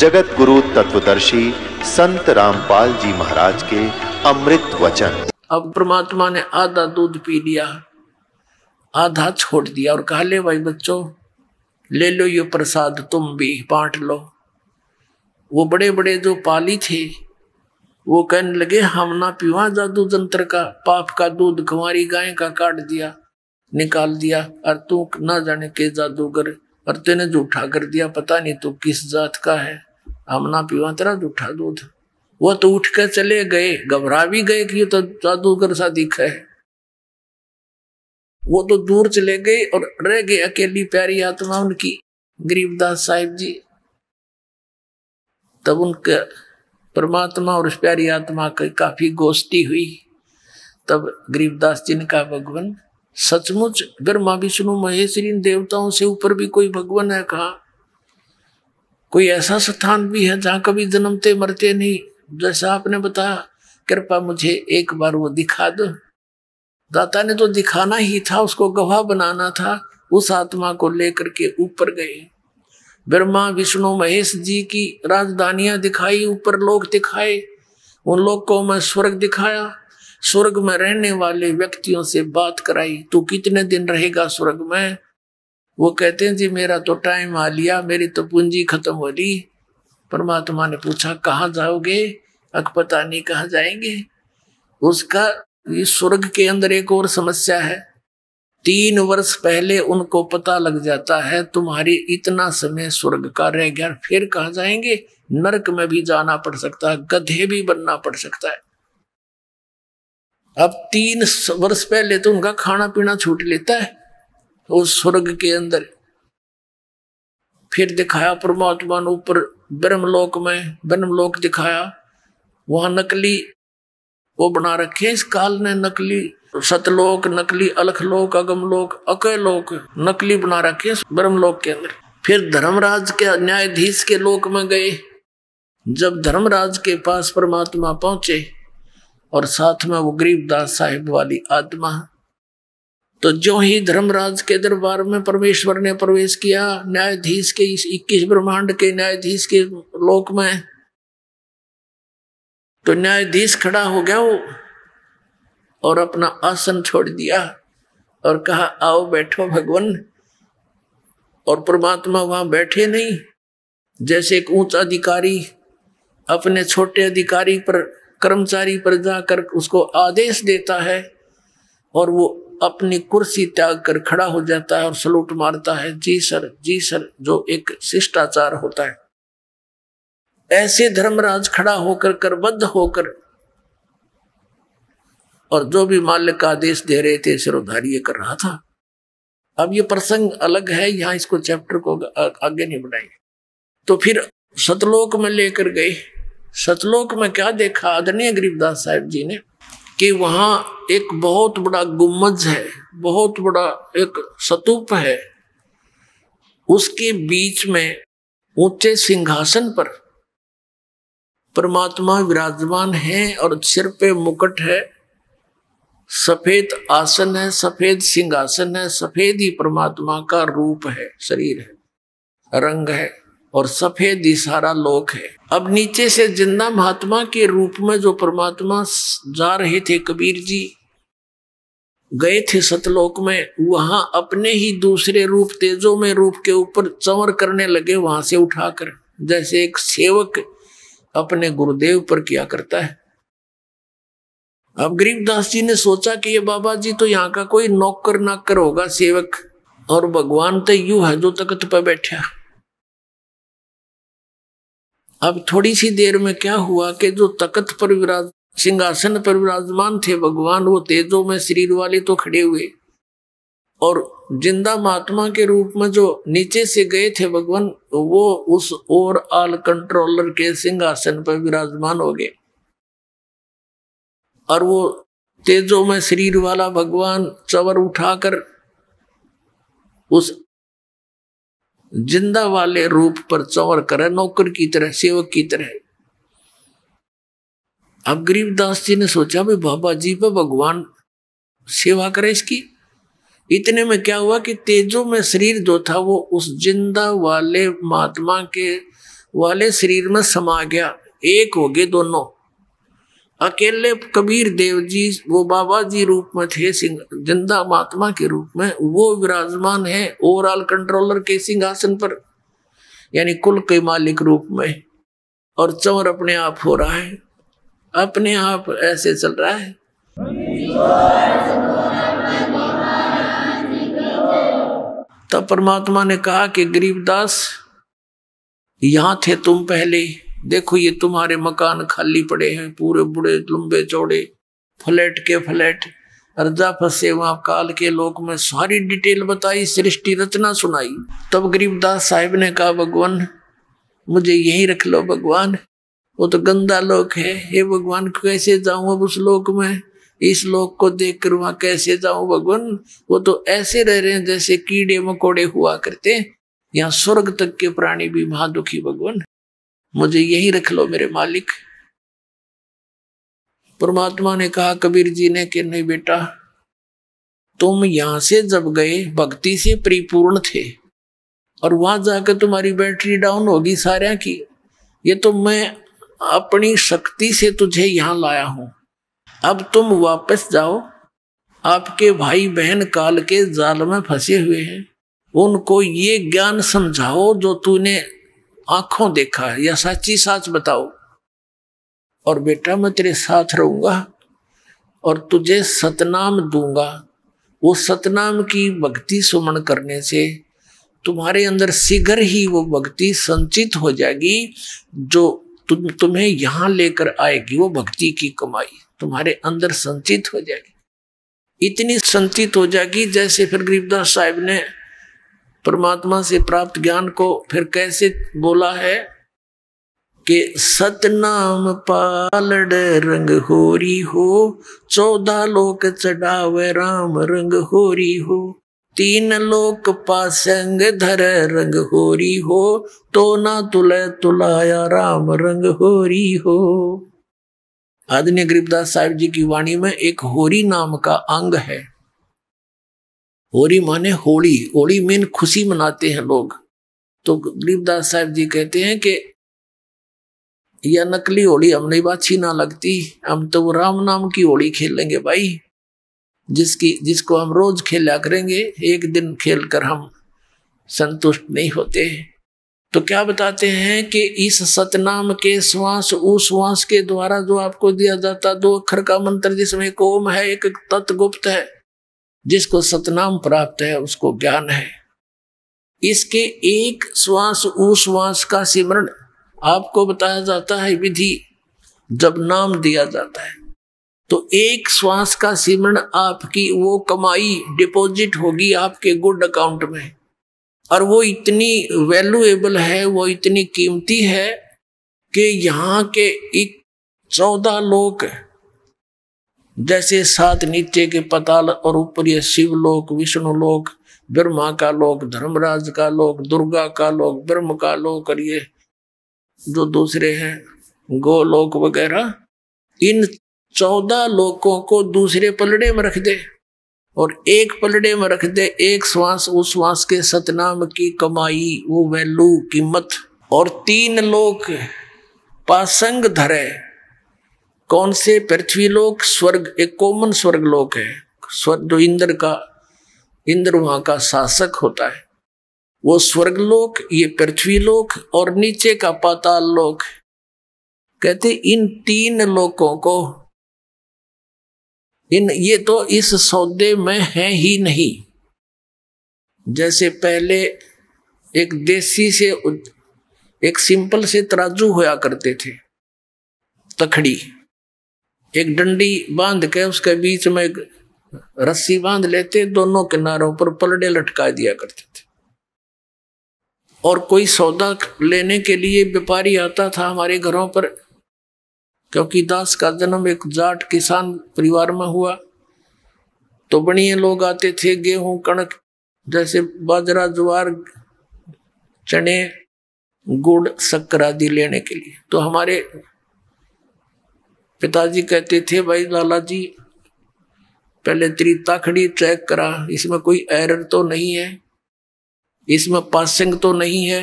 जगत गुरु तत्वदर्शी संत रामपाल जी महाराज के अमृत वचन अब परमात्मा ने आधा दूध पी लिया आधा छोड़ दिया और कहा ले भाई बच्चों ले लो ये प्रसाद तुम भी बांट लो वो बड़े बड़े जो पाली थे वो कहने लगे हम ना पीवा जादू जंत्र का पाप का दूध कुमारी गाय का काट दिया निकाल दिया और तू ना जाने के जादूगर और तेने झूठा कर दिया पता नहीं तू किस जात का है हम ना पीवा तेरा जूठा दूध वो तो उठ के चले गए घबरा भी गए कि तो जादूगर सा दिखा है वो तो दूर चले गए और रह गए अकेली प्यारी आत्मा उनकी गरीबदास साहिब जी तब उनका परमात्मा और उस प्यारी आत्मा की काफी गोष्ठी हुई तब गरीबदास जी ने कहा भगवान सचमुच ब्रह्मा विष्णु महेश्वरी देवताओं से ऊपर भी कोई भगवान है कहा कोई ऐसा स्थान भी है जहाँ कभी जन्मते मरते नहीं जैसा आपने बताया कृपा मुझे एक बार वो दिखा दो दाता ने तो दिखाना ही था उसको गवाह बनाना था उस आत्मा को लेकर के ऊपर गए ब्रह्मा विष्णु महेश जी की राजधानियां दिखाई ऊपर लोग दिखाए उन लोग को मैं स्वर्ग दिखाया स्वर्ग में रहने वाले व्यक्तियों से बात कराई तू कितने दिन रहेगा स्वर्ग में वो कहते हैं जी मेरा तो टाइम आ लिया मेरी तो पूंजी खत्म हो रही परमात्मा ने पूछा कहाँ जाओगे अक पता नहीं कहाँ जाएंगे उसका ये स्वर्ग के अंदर एक और समस्या है तीन वर्ष पहले उनको पता लग जाता है तुम्हारी इतना समय स्वर्ग का रह गया फिर कहा जाएंगे नरक में भी जाना पड़ सकता है गधे भी बनना पड़ सकता है अब तीन वर्ष पहले तो उनका खाना पीना छूट लेता है उस स्वर्ग के अंदर फिर दिखाया परमात्मा ने ऊपर ब्रह्मलोक में ब्रह्मलोक दिखाया वहां नकली वो बना रखे इस काल ने नकली सतलोक नकली अलखलोक अगमलोक अकयलोक नकली बना रखे ब्रह्मलोक के अंदर फिर धर्मराज के न्यायाधीश के लोक में गए जब धर्मराज के पास परमात्मा पहुंचे और साथ में वो गरीबदास साहिब वाली आत्मा तो जो ही धर्मराज के दरबार में परमेश्वर ने प्रवेश किया न्यायाधीश के इक्कीस ब्रह्मांड के न्यायाधीश के लोक में तो न्यायाधीश खड़ा हो गया वो और अपना आसन छोड़ दिया और कहा आओ बैठो भगवान और परमात्मा वहां बैठे नहीं जैसे एक ऊंच अधिकारी अपने छोटे अधिकारी पर कर्मचारी पर जाकर उसको आदेश देता है और वो अपनी कुर्सी त्याग कर खड़ा हो जाता है और सलूट मारता है जी सर जी सर जो एक शिष्टाचार होता है ऐसे धर्मराज खड़ा होकर करबद्ध होकर और जो भी मालिक का आदेश दे रहे थे सिरोधारी कर रहा था अब ये प्रसंग अलग है यहां इसको चैप्टर को आगे नहीं बढ़ाएंगे तो फिर सतलोक में लेकर गए सतलोक में क्या देखा आदरणीय गरीबदास साहब जी ने कि वहाँ एक बहुत बड़ा गुम्बज है बहुत बड़ा एक सतूप है उसके बीच में ऊंचे सिंहासन पर परमात्मा विराजमान है और सिर पे मुकुट है सफेद आसन है सफेद सिंहासन है सफेद ही परमात्मा का रूप है शरीर है रंग है और सफेद इशारा सारा लोक है अब नीचे से जिंदा महात्मा के रूप में जो परमात्मा जा रहे थे कबीर जी गए थे सतलोक में वहां अपने ही दूसरे रूप तेजो में रूप के ऊपर चवर करने लगे वहां से उठाकर जैसे एक सेवक अपने गुरुदेव पर किया करता है अब गरीबदास जी ने सोचा कि ये बाबा जी तो यहाँ का कोई नौकर नाकर होगा सेवक और भगवान तो यू है जो तकत पर बैठा अब थोड़ी सी देर में क्या हुआ कि जो तकत पर विराज सिंहासन पर विराजमान थे भगवान वो तेजो में शरीर वाले तो खड़े हुए और जिंदा महात्मा के रूप में जो नीचे से गए थे भगवान वो उस ओवरऑल कंट्रोलर के सिंहासन पर विराजमान हो गए और वो तेजो में शरीर वाला भगवान चवर उठाकर उस जिंदा वाले रूप पर चौर करे नौकर की तरह सेवक की तरह अब गरीबदास जी ने सोचा भी बाबा जी पे भगवान सेवा करे इसकी इतने में क्या हुआ कि तेजो में शरीर जो था वो उस जिंदा वाले महात्मा के वाले शरीर में समा गया एक हो गए दोनों अकेले कबीर देव जी वो बाबा जी रूप में थे सिंह जिंदा महात्मा के रूप में वो विराजमान है ओवरऑल कंट्रोलर के सिंहासन पर यानी कुल के मालिक रूप में और चौर अपने आप हो रहा है अपने आप ऐसे चल रहा है तब परमात्मा ने कहा कि गरीबदास यहां थे तुम पहले देखो ये तुम्हारे मकान खाली पड़े हैं पूरे बुढ़े लंबे चौड़े फ्लैट के फ्लैट अर्जा फंसे वहां काल के लोक में सारी डिटेल बताई सृष्टि रचना सुनाई तब गरीबदास साहेब ने कहा भगवान मुझे यही रख लो भगवान वो तो गंदा लोक है हे भगवान कैसे जाऊं अब उस लोक में इस लोक को देख कर वहां कैसे जाऊं भगवान वो तो ऐसे रह रहे हैं जैसे कीड़े मकोड़े हुआ करते यहाँ स्वर्ग तक के प्राणी भी महादुखी भगवान मुझे यही रख लो मेरे मालिक परमात्मा ने कहा कबीर जी ने कि नहीं बेटा तुम यहां से जब गए भक्ति से परिपूर्ण थे और वहां जाकर तुम्हारी बैटरी डाउन होगी सारे की ये तो मैं अपनी शक्ति से तुझे यहाँ लाया हूं अब तुम वापस जाओ आपके भाई बहन काल के जाल में फंसे हुए हैं उनको ये ज्ञान समझाओ जो तूने आंखों देखा है या सच्ची सच बताओ और बेटा मैं तेरे साथ रहूंगा और तुझे सतनाम दूंगा वो सतनाम की भक्ति सुमन करने से तुम्हारे अंदर शीघ्र ही वो भक्ति संचित हो जाएगी जो तुम तुम्हें यहां लेकर आएगी वो भक्ति की कमाई तुम्हारे अंदर संचित हो जाएगी इतनी संचित हो जाएगी जैसे फिर गरीबदास साहब ने परमात्मा से प्राप्त ज्ञान को फिर कैसे बोला है कि सतनाम पालड़ रंग होरी हो चौदह लोक चढ़ावे राम रंग होरी हो तीन लोक पासंग धर रंग होरी हो तो ना तुले तुलाया राम रंग होरी हो आदि गरीबदास साहिब जी की वाणी में एक होरी नाम का अंग है होली माने होली होली मीन खुशी मनाते हैं लोग तो गरीबदास साहब जी कहते हैं कि यह नकली होली हमने बाछी ना लगती हम तो वो राम नाम की होली खेलेंगे भाई जिसकी जिसको हम रोज खेला करेंगे एक दिन खेल कर हम संतुष्ट नहीं होते तो क्या बताते हैं कि इस सतनाम के श्वास उस श्वास के द्वारा जो आपको दिया जाता दो अक्षर का मंत्र जिसमें कोम है एक तत्गुप्त है जिसको सतनाम प्राप्त है उसको ज्ञान है इसके एक श्वास उश्वास का सिमरण आपको बताया जाता है विधि जब नाम दिया जाता है तो एक श्वास का सिमरण आपकी वो कमाई डिपॉजिट होगी आपके गुड अकाउंट में और वो इतनी वैल्यूएबल है वो इतनी कीमती है कि यहाँ के एक चौदह लोग जैसे सात नीचे के पताल और ऊपर ये शिवलोक विष्णुलोक ब्रह्मा का लोक धर्मराज का लोक दुर्गा का लोक ब्रह्म का लोक और ये जो दूसरे हैं गोलोक वगैरह इन चौदह लोकों को दूसरे पलड़े में रख दे और एक पलड़े में रख दे एक श्वास उस श्वास के सतनाम की कमाई वो वैल्यू कीमत और तीन लोक पासंग धरे कौन से पृथ्वी लोक स्वर्ग एक कॉमन स्वर्ग लोक है स्वर्ग जो तो इंद्र का इंद्र वहां का शासक होता है वो स्वर्ग लोक ये पृथ्वी लोक और नीचे का पाताल लोक कहते इन तीन लोकों को इन ये तो इस सौदे में है ही नहीं जैसे पहले एक देसी से एक सिंपल से तराजू होया करते थे तखड़ी एक डंडी बांध के उसके बीच में एक रस्सी बांध लेते दोनों किनारों पर पलड़े लटका दिया करते थे और कोई सौदा लेने के लिए व्यापारी आता था हमारे घरों पर क्योंकि दास का जन्म एक जाट किसान परिवार में हुआ तो बढ़िए लोग आते थे गेहूं कणक जैसे बाजरा ज्वार चने गुड़ शक्कर आदि लेने के लिए तो हमारे पिताजी कहते थे भाई लाला जी पहले तेरी ताखड़ी चेक करा इसमें कोई एरर तो नहीं है इसमें पासिंग तो नहीं है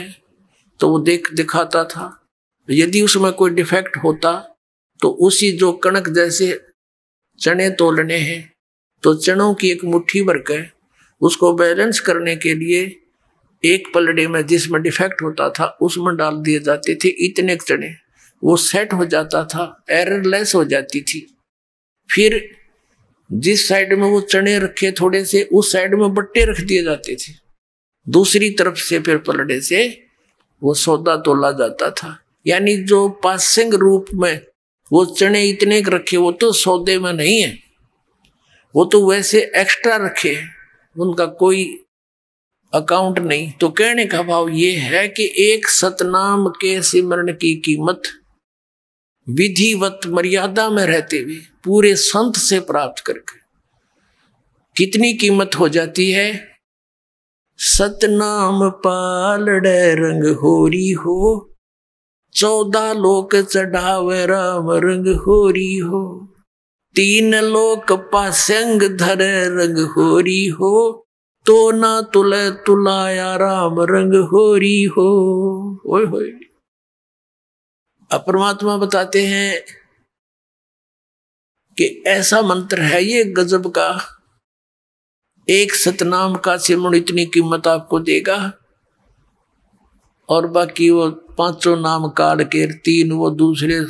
तो वो देख दिखाता था यदि उसमें कोई डिफेक्ट होता तो उसी जो कणक जैसे चने तोलने हैं तो चनों की एक मुट्ठी भर के उसको बैलेंस करने के लिए एक पलड़े में जिसमें डिफेक्ट होता था उसमें डाल दिए जाते थे इतने चने वो सेट हो जाता था एररलेस हो जाती थी फिर जिस साइड में वो चने रखे थोड़े से उस साइड में बट्टे रख दिए जाते थे दूसरी तरफ से फिर पलड़े से वो सौदा तोला जाता था यानी जो पासिंग रूप में वो चने इतने रखे वो तो सौदे में नहीं है वो तो वैसे एक्स्ट्रा रखे उनका कोई अकाउंट नहीं तो कहने का भाव ये है कि एक सतनाम के सिमरण की कीमत विधिवत मर्यादा में रहते हुए पूरे संत से प्राप्त करके कितनी कीमत हो जाती है सतनाम पाल रंग होरी हो चौदह लोक चढ़ाव राम रंग होरी हो तीन लोक पासंग धर रंग होरी हो तो ना तुल तुलाया राम रंग होरी हो ओए होए अपरमात्मा बताते हैं कि ऐसा मंत्र है ये गजब का एक सतनाम का सिमण इतनी कीमत आपको देगा और बाकी वो पांचों नाम काल के तीन वो दूसरे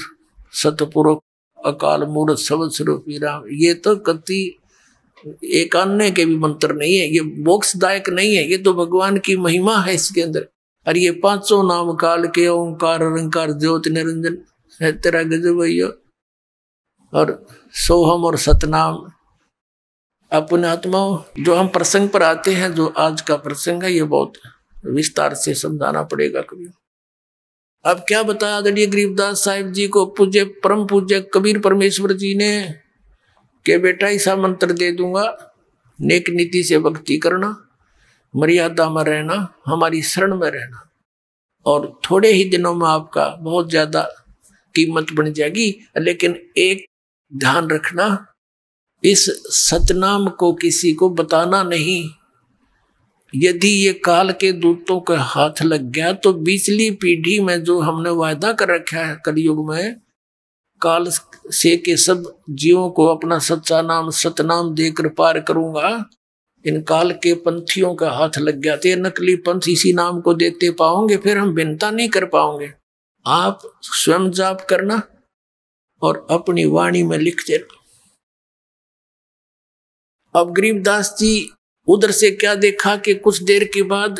सतपुर अकाल मूर्त सब स्वरूपी राम ये तो कति एक अन्य के भी मंत्र नहीं है ये मोक्षदायक नहीं है ये तो भगवान की महिमा है इसके अंदर और ये पांचों नाम काल के ओंकार अरंकार ज्योति निरंजन है तेरा गजब भैया और सोहम और सतनाम अपने आत्माओं जो हम प्रसंग पर आते हैं जो आज का प्रसंग है ये बहुत विस्तार से समझाना पड़ेगा कभी अब क्या बताया आदरणीय गरीबदास साहिब जी को पूज्य परम पूज्य कबीर परमेश्वर जी ने के बेटा ऐसा मंत्र दे दूंगा नेक नीति से भक्ति करना मर्यादा में रहना हमारी शरण में रहना और थोड़े ही दिनों में आपका बहुत ज़्यादा कीमत बन जाएगी लेकिन एक ध्यान रखना इस सतनाम को किसी को बताना नहीं यदि ये काल के दूतों के हाथ लग गया तो बिचली पीढ़ी में जो हमने वायदा कर रखा है कलयुग में काल से के सब जीवों को अपना सच्चा नाम सतनाम देकर पार करूंगा इन काल के पंथियों का हाथ लग गया थे नकली पंथ इसी नाम को देते पाओगे फिर हम भिन्नता नहीं कर पाओगे आप स्वयं जाप करना और अपनी वाणी में लिख देना अब गरीबदास जी उधर से क्या देखा कि कुछ देर के बाद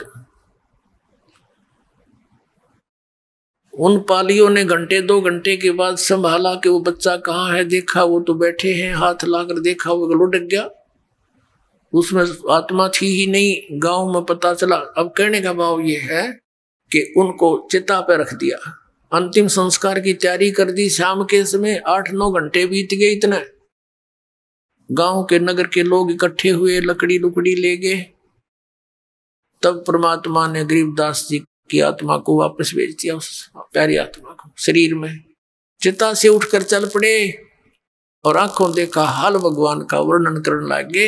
उन पालियों ने घंटे दो घंटे के बाद संभाला कि वो बच्चा कहाँ है देखा वो तो बैठे हैं हाथ लाकर देखा वो लुढ़क गया उसमें आत्मा थी ही नहीं गांव में पता चला अब कहने का भाव ये है कि उनको चिता पे रख दिया अंतिम संस्कार की तैयारी कर दी शाम के समय आठ नौ घंटे बीत गए इतने गांव के नगर के लोग इकट्ठे हुए लकड़ी लुकड़ी ले गए तब परमात्मा ने गरीबदास जी की आत्मा को वापस भेज दिया उस प्यारी आत्मा को शरीर में चिता से उठकर चल पड़े और आंखों देखा हाल भगवान का वर्णन करने लागे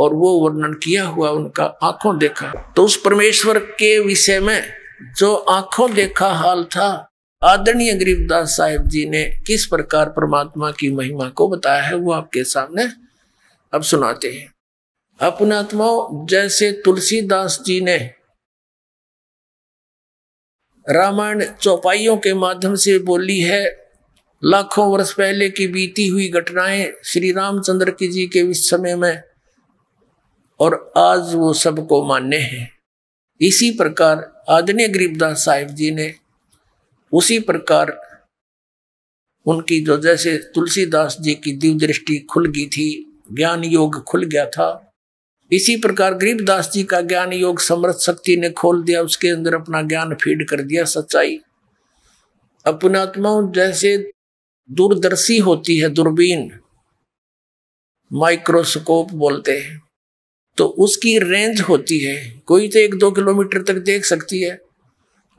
और वो वर्णन किया हुआ उनका आंखों देखा तो उस परमेश्वर के विषय में जो आंखों देखा हाल था आदरणीय गरीबदास साहेब जी ने किस प्रकार परमात्मा की महिमा को बताया है वो आपके सामने अब सुनाते हैं अपनात्माओं जैसे तुलसीदास जी ने रामायण चौपाइयों के माध्यम से बोली है लाखों वर्ष पहले की बीती हुई घटनाएं श्री रामचंद्र की जी के समय में और आज वो सबको मान्य है इसी प्रकार आदरणीय गरीबदास साहिब जी ने उसी प्रकार उनकी जो जैसे तुलसीदास जी की दिव्य दृष्टि खुल गई थी ज्ञान योग खुल गया था इसी प्रकार गरीबदास जी का ज्ञान योग समर्थ शक्ति ने खोल दिया उसके अंदर अपना ज्ञान फीड कर दिया सच्चाई अपनात्माओं जैसे दूरदर्शी होती है दूरबीन माइक्रोस्कोप बोलते हैं तो उसकी रेंज होती है कोई तो एक दो किलोमीटर तक देख सकती है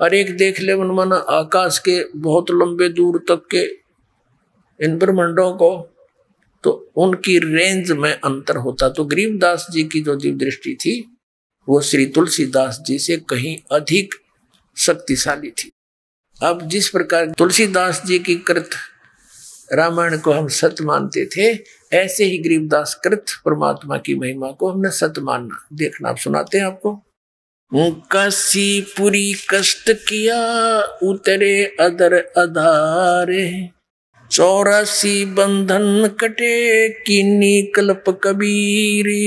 और एक देख ले मनमाना आकाश के बहुत लंबे दूर तक के इन ब्रह्मंडों को तो उनकी रेंज में अंतर होता तो गरीबदास जी की जो दिव्य दृष्टि थी वो श्री तुलसीदास जी से कहीं अधिक शक्तिशाली थी अब जिस प्रकार तुलसीदास जी की कृत रामायण को हम सत मानते थे ऐसे ही गरीबदास कृत परमात्मा की महिमा को हमने सत मानना देखना आप सुनाते हैं आपको कसी पूरी कष्ट किया उतरे अदर अधारे चौरासी बंधन कटे किन्नी कल्प कबीरी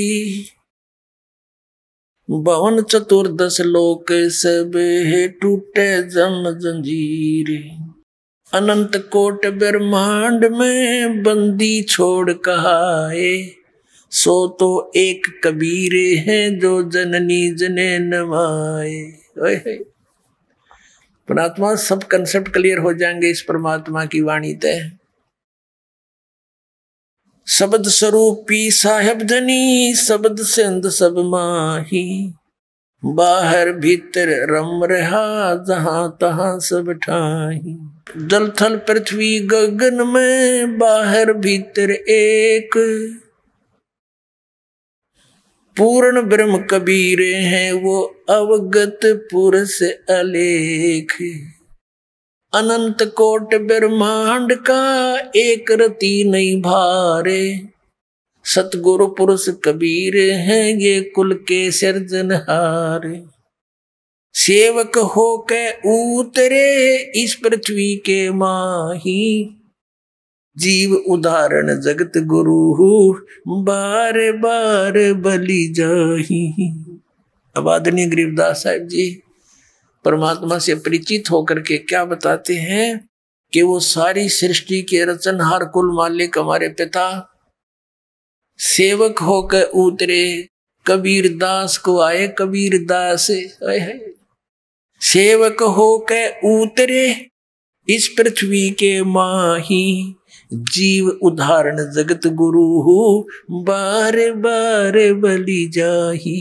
बवन चतुर्दश लोक सब है टूटे जन जंजीरी अनंत कोट ब्रह्मांड में बंदी छोड़ कहा है सो तो एक कबीरे हैं जो जननी जने नमाए परमात्मा सब कंसेप्ट क्लियर हो जाएंगे इस परमात्मा की वाणी तय शब्द स्वरूपी साहेब धनी शब्द सिंध सब माही बाहर भीतर रम रहा जहां तहां सब ठाही दल थल पृथ्वी गगन में बाहर भीतर एक पूर्ण ब्रह्म कबीरे हैं वो अवगत पुरुष अलेख अनंत कोट ब्रह्मांड का एक रति नहीं भारे सतगुरु पुरुष कबीर हैं ये कुल के सृजनहार सेवक हो के उतरे इस पृथ्वी के माही जीव उदाहरण जगत गुरु बार बार बलि जाही अब आदरणीय गरीबदास साहब जी परमात्मा से परिचित होकर के क्या बताते हैं कि वो सारी सृष्टि के रचनहार कुल मालिक हमारे पिता सेवक होकर उतरे कबीर दास को आए कबीर दास सेवक होकर उतरे इस पृथ्वी के माही जीव उदाहरण जगत गुरु हो बार बार बलि जाही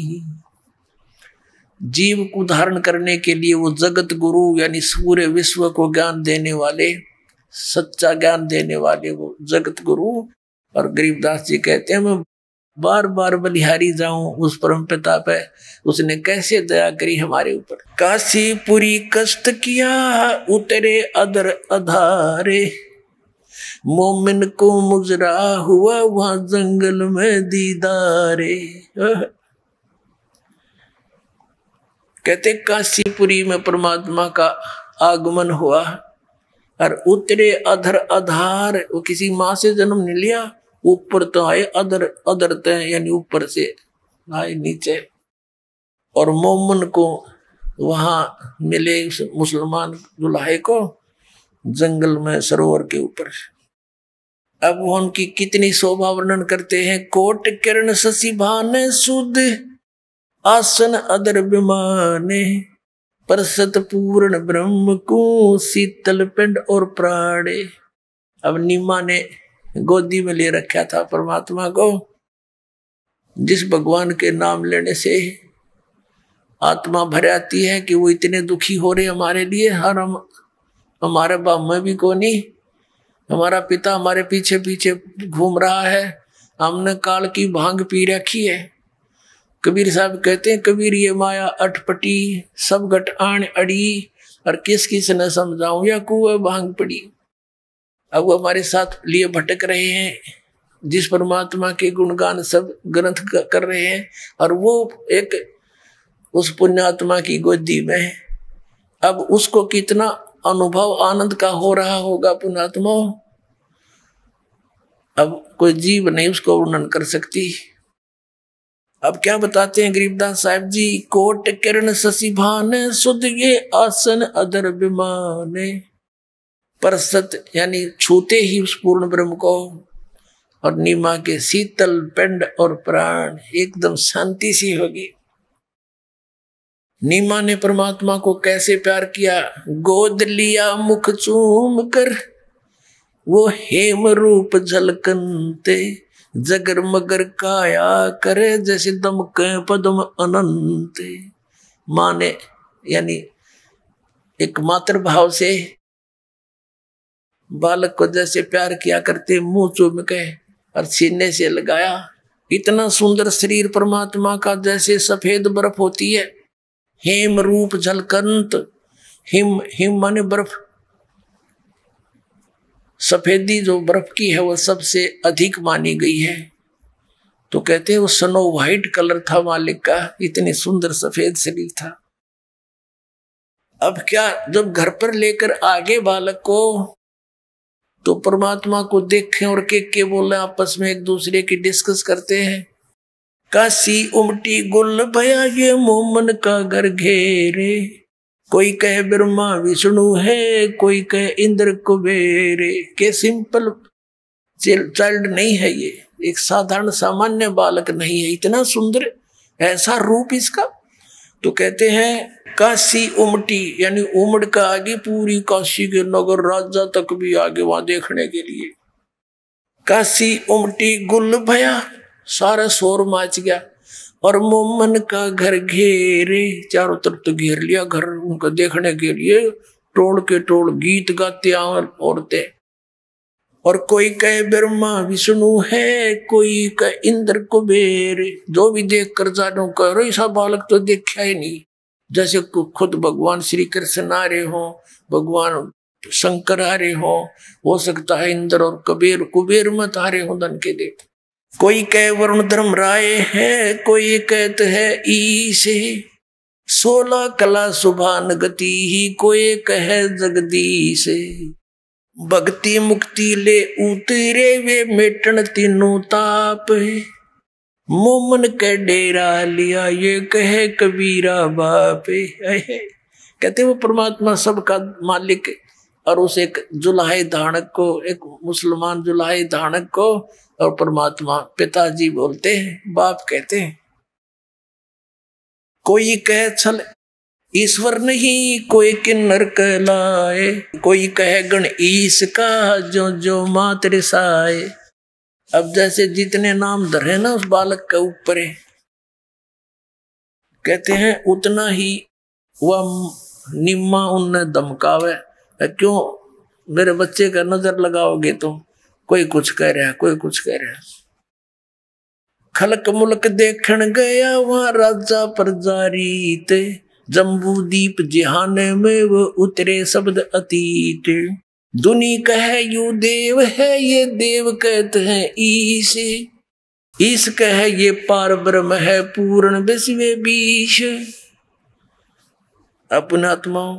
जीव को धारण करने के लिए वो जगत गुरु यानी सूर्य विश्व को ज्ञान देने वाले सच्चा ज्ञान देने वाले वो जगत गुरु और गरीबदास जी कहते हैं मैं बार बार बलिहारी जाऊं उस परम पिता पे उसने कैसे दया करी हमारे ऊपर काशीपुरी कष्ट किया उतरे अदर अधारे मोमिन को मुजरा हुआ वहां जंगल में दीदारे कहते काशीपुरी में परमात्मा का आगमन हुआ और उतरे अधर अधार वो किसी माँ से जन्म नहीं लिया ऊपर तो आए अदर अदर ते तो यानी ऊपर से आए नीचे और मोमन को वहां मिले मुसलमान दुल्हे को जंगल में सरोवर के ऊपर अब वो उनकी कितनी शोभा वर्णन करते हैं कोट किरण शशि भान सुद आसन अदर विमान परसत पूर्ण ब्रह्म को शीतल पिंड और प्राणे अब नीमा ने गोदी में ले रखा था परमात्मा को जिस भगवान के नाम लेने से आत्मा भर आती है कि वो इतने दुखी हो रहे हमारे लिए हर हम हमारे बाप में भी कोनी हमारा पिता हमारे पीछे पीछे घूम रहा है हमने काल की भांग पी रखी है कबीर साहब कहते हैं कबीर ये माया अटपटी सब गट आण अड़ी और किस किस ने समझाऊ या कुएं भांग पड़ी अब वो हमारे साथ लिए भटक रहे हैं जिस परमात्मा के गुणगान सब ग्रंथ कर रहे हैं और वो एक उस पुण्यात्मा की गोदी में है अब उसको कितना अनुभव आनंद का हो रहा होगा पुण्यात्मा अब कोई जीव नहीं उसको वर्णन कर सकती अब क्या बताते हैं गरीबदास साहब जी कोट किरण शशि भान सुध ये आसन अदर विमान पर सत यानी छूते ही उस पूर्ण ब्रह्म को और नीमा के शीतल पिंड और प्राण एकदम शांति सी होगी नीमा ने परमात्मा को कैसे प्यार किया गोद लिया मुख चूम कर वो हेम रूप झलकनते जगर मगर काया करे जैसे दम के पदम अनंत माँ ने यानी एक मातृ भाव से बालक को जैसे प्यार किया करते मुंह चुम के और सीने से लगाया इतना सुंदर शरीर परमात्मा का जैसे सफेद बर्फ होती है हेम रूप झलकंत हिम हिम माने बर्फ सफेदी जो बर्फ की है वो सबसे अधिक मानी गई है तो कहते हैं वो स्नो व्हाइट कलर था मालिक का इतने सुंदर सफेद शरीर था अब क्या जब घर पर लेकर आगे बालक को तो परमात्मा को देखें और के के बोले आपस में एक दूसरे की डिस्कस करते हैं काशी उमटी गुल भया ये मोमन का घर घेरे कोई कहे ब्रह्मा विष्णु है कोई कहे इंद्र कुबेरे के सिंपल चाइल्ड नहीं है ये एक साधारण सामान्य बालक नहीं है इतना सुंदर ऐसा रूप इसका तो कहते हैं काशी उमटी यानी उमड़ का आगे पूरी काशी के नगर राजा तक भी आगे वहां देखने के लिए काशी उमटी गुल भया सारा शोर माच गया और मोमन का घर घेरे चारों तरफ तो घेर लिया घर उनको देखने के लिए टोल के टोल गीत गाते औरतें और कोई कहे ब्रह्मा विष्णु है कोई कहे इंद्र कुबेर जो भी देख कर जानो कह रही बालक तो देखा ही नहीं जैसे खुद भगवान श्री कृष्ण आ रहे हो भगवान शंकर आ रहे हो हो सकता है इंद्र और कबीर कुबेर मत आ रहे हो धन के देव कोई कह वरुण धर्म राय है कोई कहत है ई से सोलह कला सुभान गति ही कोई कह जगदी से भक्ति मुक्ति ले उतरे वे मेटन तीनों ताप है मोमन के डेरा लिया ये कहे कबीरा बापे कहते वो परमात्मा सबका मालिक और उस एक जुलाहे धानक को एक मुसलमान जुलाहे धानक को और परमात्मा पिताजी बोलते हैं बाप कहते हैं कोई कहे छल ईश्वर नहीं कोई किन्नर कहलाए कोई कहे गण ईश का जो जो मातृसाए अब जैसे जितने नाम धरे ना उस बालक के ऊपर कहते हैं उतना ही वह निम्मा उनने दमकावे क्यों मेरे बच्चे का नजर लगाओगे तुम तो? कोई कुछ कह रहा है कोई कुछ कह रहा है खलक मुलक देखण गया वहां राजा प्रजारीत जम्बू दीप जिहाने में वो उतरे शब्द अतीत दुनी कहे यू देव है ये देव कहते हैं ईश ईश कह ये पार ब्रह्म है पूर्ण विश्व बीश अपन आत्माओं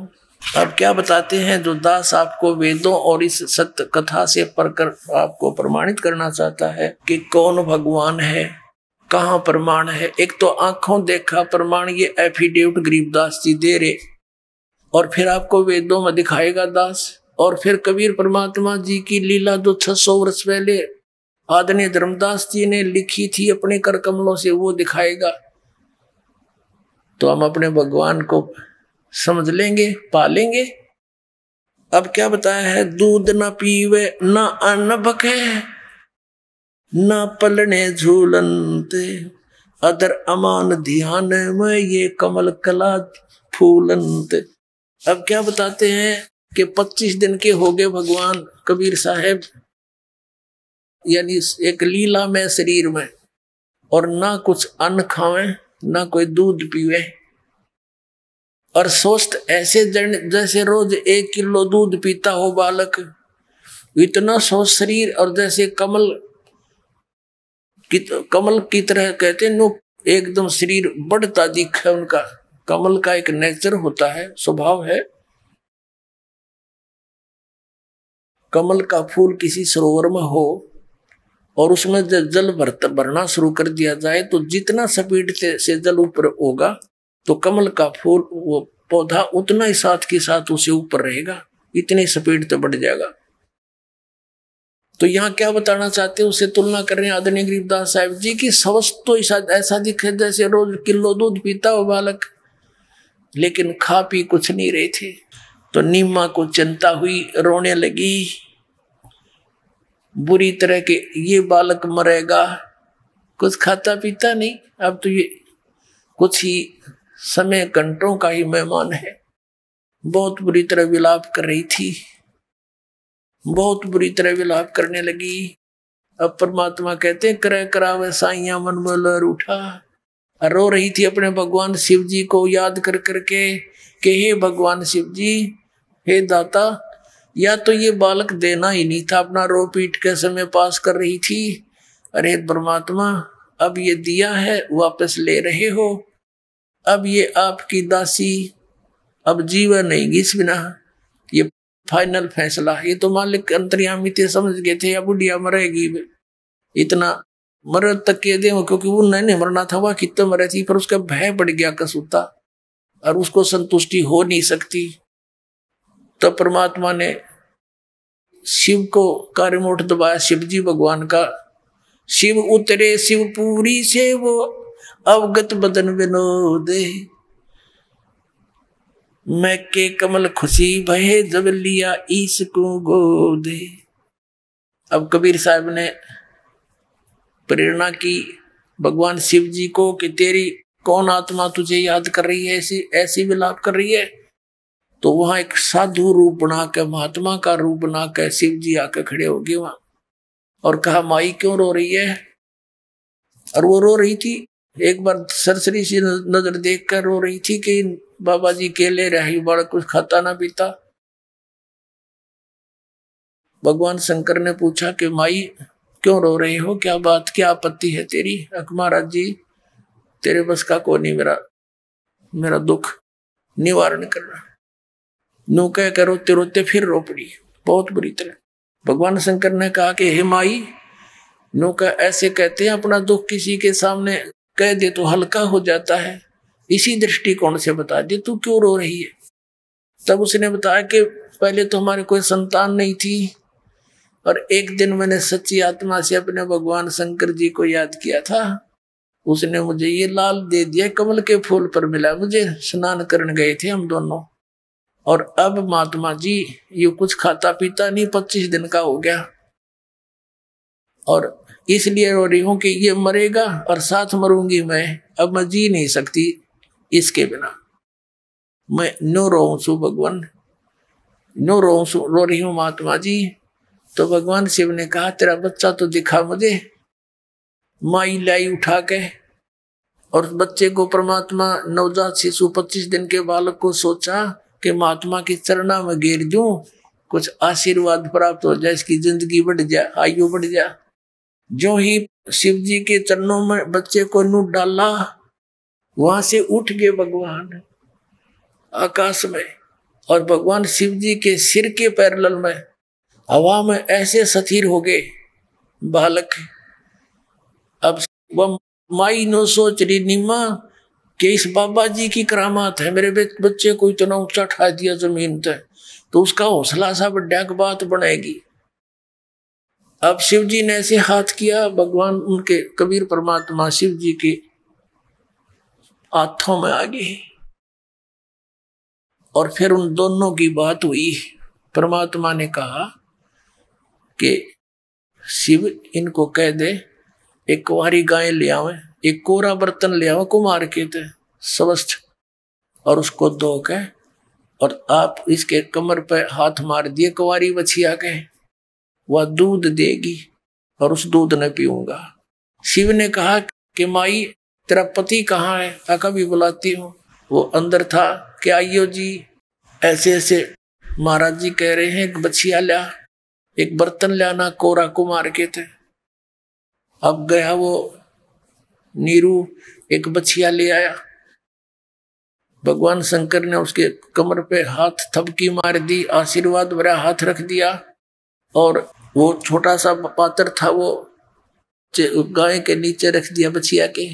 अब क्या बताते हैं जो दास आपको वेदों और इस सत्य कथा से पर कर, आपको प्रमाणित करना चाहता है कि कौन भगवान है कहाँ प्रमाण है एक तो आंखों देखा प्रमाण ये एफिडेविट गरीबदास जी दे रहे और फिर आपको वेदों में दिखाएगा दास और फिर कबीर परमात्मा जी की लीला जो छह सौ वर्ष पहले आदने धर्मदास जी ने लिखी थी अपने कर कमलों से वो दिखाएगा तो हम अपने भगवान को समझ लेंगे पालेंगे अब क्या बताया है दूध ना पीवे ना अन्न बके ना पलने झूलनते अदर अमान ध्यान में ये कमल कला फूलनते अब क्या बताते हैं कि 25 दिन के हो गए भगवान कबीर साहेब यानी एक लीला में शरीर में और ना कुछ अन्न खावे ना कोई दूध पीवे और स्वस्थ ऐसे जन जैसे रोज एक किलो दूध पीता हो बालक इतना स्वस्थ शरीर और जैसे कमल की कमल की तरह कहते नो एकदम शरीर बढ़ता दिख है उनका कमल का एक नेचर होता है स्वभाव है कमल का फूल किसी सरोवर में हो और उसमें जब जल भरना शुरू कर दिया जाए तो जितना स्पीड से जल ऊपर होगा तो कमल का फूल वो पौधा उतना ही साथ के साथ उसे ऊपर रहेगा इतनी स्पीड तो बढ़ जाएगा तो यहाँ क्या बताना चाहते हैं उसे तुलना कर रहे हैं आदरणीय गरीबदास साहब जी की स्वस्थ तो ऐसा दिखे जैसे रोज किलो दूध पीता हो बालक लेकिन खा पी कुछ नहीं रहे थे तो नीमा को चिंता हुई रोने लगी बुरी तरह के ये बालक मरेगा कुछ खाता पीता नहीं अब तो ये कुछ ही समय घंटों का ही मेहमान है बहुत बुरी तरह विलाप कर रही थी बहुत बुरी तरह विलाप करने लगी अब परमात्मा कहते करा वह साइया मन मोलर उठा रो रही थी अपने भगवान शिव जी को याद कर करके कि हे भगवान शिव जी हे दाता या तो ये बालक देना ही नहीं था अपना रो पीट के समय पास कर रही थी अरे परमात्मा अब ये दिया है वापस ले रहे हो अब ये आपकी दासी अब जीवन नहीं इस बिना ये फाइनल फैसला ये तो मालिक अंतर्यामी थे समझ गए थे या बुढ़िया मरेगी इतना मर तक के दे क्योंकि वो नहीं मरना था वह कितने मरे थी पर उसका भय बढ़ गया कसूता और उसको संतुष्टि हो नहीं सकती तब परमात्मा ने शिव को कार्यमोठ दबाया शिव जी भगवान का शिव उतरे शिव पूरी से वो अवगत बदन विनोद मैं के कमल खुशी भये जब लिया इसको गोदे अब कबीर साहब ने प्रेरणा की भगवान शिव जी को कि तेरी कौन आत्मा तुझे याद कर रही है ऐसी ऐसी विलाप कर रही है तो वहां एक साधु रूप बना के महात्मा का रूप बना के शिव जी आके खड़े हो गए वहां और कहा माई क्यों रो रही है और वो रो रही थी एक बार सरसरी सी नजर देख कर रो रही थी कि बाबा जी केले रही बड़ा कुछ खाता ना पीता भगवान शंकर ने पूछा कि माई क्यों रो रहे हो क्या बात क्या आपत्ति है तेरी महाराज जी तेरे बस का कोई नहीं मेरा मेरा दुख निवारण करना नौका कर रोते रोते फिर रो पड़ी बहुत बुरी तरह भगवान शंकर ने कहा कि हे माई नौका ऐसे कहते हैं अपना दुख किसी के सामने कह दे तो हल्का हो जाता है इसी दृष्टिकोण से बता दे तू क्यों रो रही है तब उसने बताया कि पहले तो हमारे कोई संतान नहीं थी और एक दिन मैंने सच्ची आत्मा से अपने भगवान शंकर जी को याद किया था उसने मुझे ये लाल दे दिया कमल के फूल पर मिला मुझे स्नान करने गए थे हम दोनों और अब महात्मा जी ये कुछ खाता पीता नहीं पच्चीस दिन का हो गया और इसलिए रो रही हूं कि ये मरेगा और साथ मरूंगी मैं अब मैं जी नहीं सकती इसके बिना मैं नो रो सु भगवान नो रो सु रो रही हूँ महात्मा जी तो भगवान शिव ने कहा तेरा बच्चा तो दिखा मुझे माई लाई उठा के और बच्चे को परमात्मा नवजात शिशु पच्चीस दिन के बालक को सोचा कि महात्मा की चरणा में गिर जू कुछ आशीर्वाद प्राप्त हो जाए इसकी जिंदगी बढ़ जाए आयु बढ़ जाए जो ही शिव जी के चरणों में बच्चे को नू डाला वहां से उठ गए भगवान आकाश में और भगवान शिव जी के सिर के पैरल में हवा में ऐसे स्थिर हो गए बालक अब वह माई नो सोच रही निमा कि इस बाबा जी की करामात है मेरे बच्चे को इतना ऊंचा ठा दिया जमीन पर तो उसका हौसला सा बड्याक बात बनाएगी अब शिव जी ने ऐसे हाथ किया भगवान उनके कबीर परमात्मा शिव जी के हाथों में आ गए और फिर उन दोनों की बात हुई परमात्मा ने कहा कि शिव इनको कह दे एक कुरी गाय ले आवे एक कोरा बर्तन ले आओ कुमार के थे स्वस्थ और उसको दो के और आप इसके कमर पर हाथ मार दिए कुंवारी बछिया के वह दूध देगी और उस दूध ने पीऊंगा शिव ने कहा कि माई तेरा पति कहाँ है आका भी बुलाती हूँ वो अंदर था कि आइयो जी ऐसे ऐसे महाराज जी कह रहे हैं एक बछिया लिया एक बर्तन लाना कोरा कुमार के थे अब गया वो नीरू एक बछिया ले आया भगवान शंकर ने उसके कमर पे हाथ थपकी मार दी आशीर्वाद भरा हाथ रख दिया और वो छोटा सा पात्र था वो गाय के नीचे रख दिया बछिया के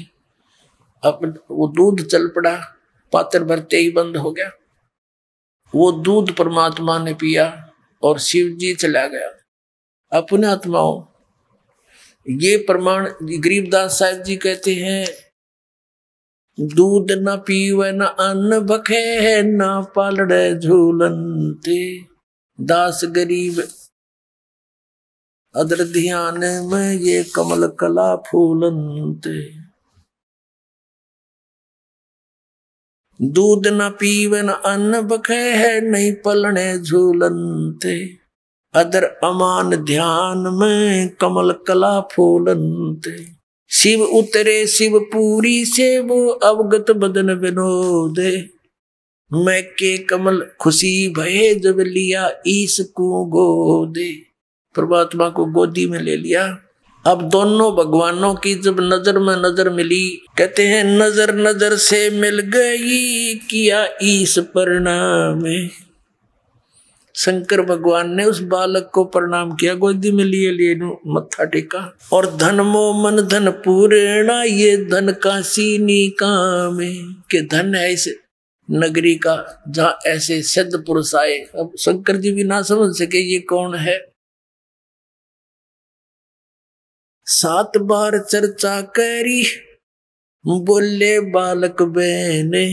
अब वो दूध चल पड़ा पात्र भरते ही बंद हो गया वो दूध परमात्मा ने पिया और शिव जी चला गया अपने आत्माओं ये प्रमाण गरीबदास साहब जी कहते हैं दूध ना पीवे न अन्न बखे है न पालड़े झूलनते दास गरीब अदर ध्यान में ये कमल कला फूलनते दूध ना पीवे न अन्न बखे है नहीं पलने झूलनते अदर अमान ध्यान में कमल कला फूलंते शिव उतरे शिव पूरी से वो अवगत बदन विनोदे मैं के कमल खुशी भये जब लिया इसको गोदे परमात्मा को गोदी में ले लिया अब दोनों भगवानों की जब नजर में नजर मिली कहते हैं नजर नजर से मिल गई किया ईस परिणाम शंकर भगवान ने उस बालक को प्रणाम किया गोदी में लिए लिए मत्था टेका और धन मो मन धन पूरेणा ये धन का सीनी काम के धन है इस नगरी का जहा ऐसे सिद्ध पुरुष आए अब शंकर जी भी ना समझ सके ये कौन है सात बार चर्चा करी बोले बालक बहने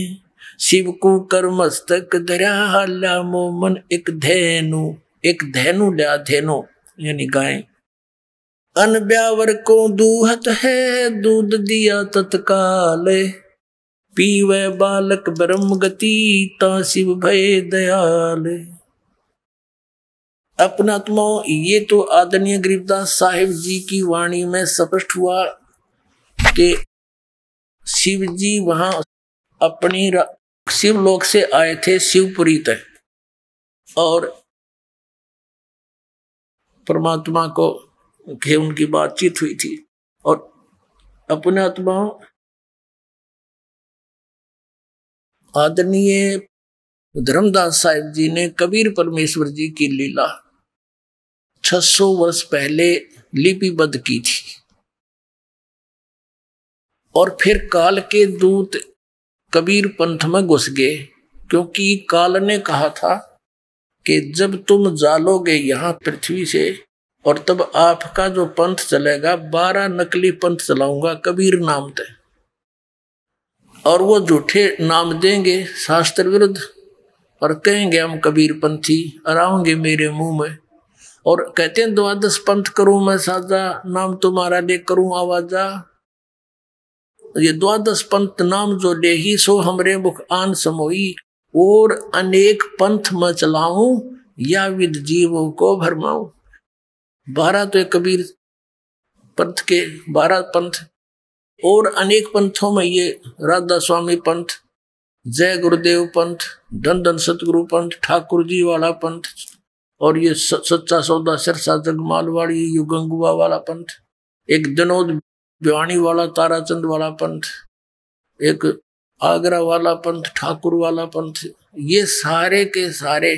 शिव को कर मस्तक धरा ला मोमन एक धैनु एक धैनु लिया धैनु यानी गाय अन ब्यावर को दूहत है दूध दिया तत्काल पी पीवे बालक ब्रह्म गति ता शिव भय दयाल अपना आत्मा ये तो आदरणीय गरीबदास साहिब जी की वाणी में स्पष्ट हुआ कि शिव जी वहां अपनी शिवलोक से आए थे शिवपुरी तक और परमात्मा को के उनकी बातचीत हुई थी और अपने आत्मा आदरणीय धर्मदास साहिब जी ने कबीर परमेश्वर जी की लीला 600 वर्ष पहले लिपिबद्ध की थी और फिर काल के दूत कबीर पंथ में घुस गए क्योंकि काल ने कहा था कि जब तुम जालोगे यहाँ पृथ्वी से और तब आपका जो पंथ चलेगा बारह नकली पंथ चलाऊंगा कबीर नाम थे और वो झूठे नाम देंगे शास्त्र विरुद्ध और कहेंगे हम कबीर पंथी अराउंगे मेरे मुंह में और कहते हैं द्वादश पंथ करूं मैं साजा नाम तुम्हारा ले करूं आवाजा ये द्वादश पंथ नाम जो लेही सो हमरे मुख आन समोई और अनेक पंथ में चलाऊं या विद जीवों को भरमाऊं बारह तो कबीर पंथ के बारह पंथ और अनेक पंथों में ये राधा स्वामी पंथ जय गुरुदेव पंथ धन धन सतगुरु पंथ ठाकुर जी वाला पंथ और ये सच्चा सौदा सिरसा जगमाल वाली युगंगुआ वाला पंथ एक दिनोद बिवाणी वाला ताराचंद वाला पंथ एक आगरा वाला पंथ ठाकुर वाला पंथ ये सारे के सारे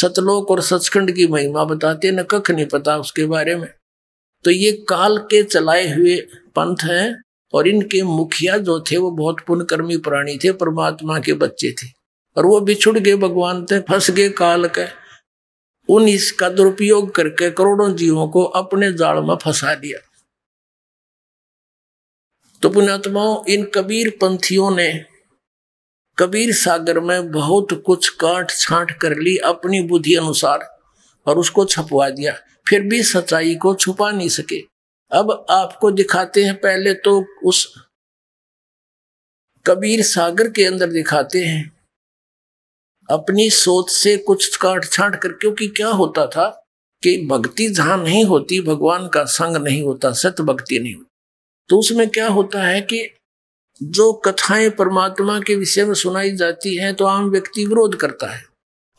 सतलोक और सचखंड की महिमा बताते न कख नहीं पता उसके बारे में तो ये काल के चलाए हुए पंथ हैं और इनके मुखिया जो थे वो बहुत पुण्यकर्मी प्राणी थे परमात्मा के बच्चे थे और वो बिछुड़ गए भगवान थे फंस गए काल के उन इसका दुरुपयोग करके करोड़ों जीवों को अपने जाल में फंसा दिया तो पुण्यात्माओं इन कबीर पंथियों ने कबीर सागर में बहुत कुछ काट छांट कर ली अपनी बुद्धि अनुसार और उसको छपवा दिया फिर भी सच्चाई को छुपा नहीं सके अब आपको दिखाते हैं पहले तो उस कबीर सागर के अंदर दिखाते हैं अपनी सोच से कुछ काट छांट कर क्योंकि क्या होता था कि भक्ति जहां नहीं होती भगवान का संग नहीं होता सत भक्ति नहीं होती तो उसमें क्या होता है कि जो कथाएं परमात्मा के विषय में सुनाई जाती हैं तो आम व्यक्ति विरोध करता है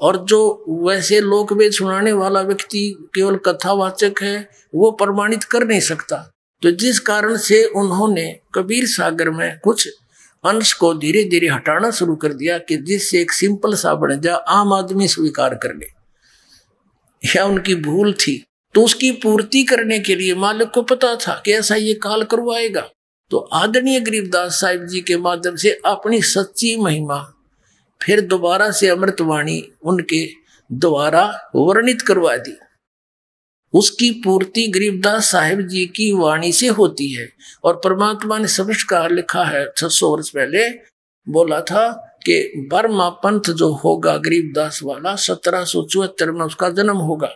और जो वैसे लोक वेद सुनाने वाला व्यक्ति केवल कथावाचक है वो प्रमाणित कर नहीं सकता तो जिस कारण से उन्होंने कबीर सागर में कुछ अंश को धीरे धीरे हटाना शुरू कर दिया कि जिससे एक सिंपल सा बन जा आम आदमी स्वीकार कर ले या उनकी भूल थी तो उसकी पूर्ति करने के लिए मालिक को पता था कि ऐसा ये काल करवाएगा तो आदरणीय गरीबदास साहिब जी के माध्यम से अपनी सच्ची महिमा फिर दोबारा से अमृतवाणी उनके द्वारा वर्णित करवा दी उसकी पूर्ति गरीबदास साहिब जी की वाणी से होती है और परमात्मा ने स्पष्ट कहा लिखा है छह सौ वर्ष पहले बोला था कि बर्मा पंथ जो होगा गरीबदास वाला सत्रह सौ चौहत्तर में उसका जन्म होगा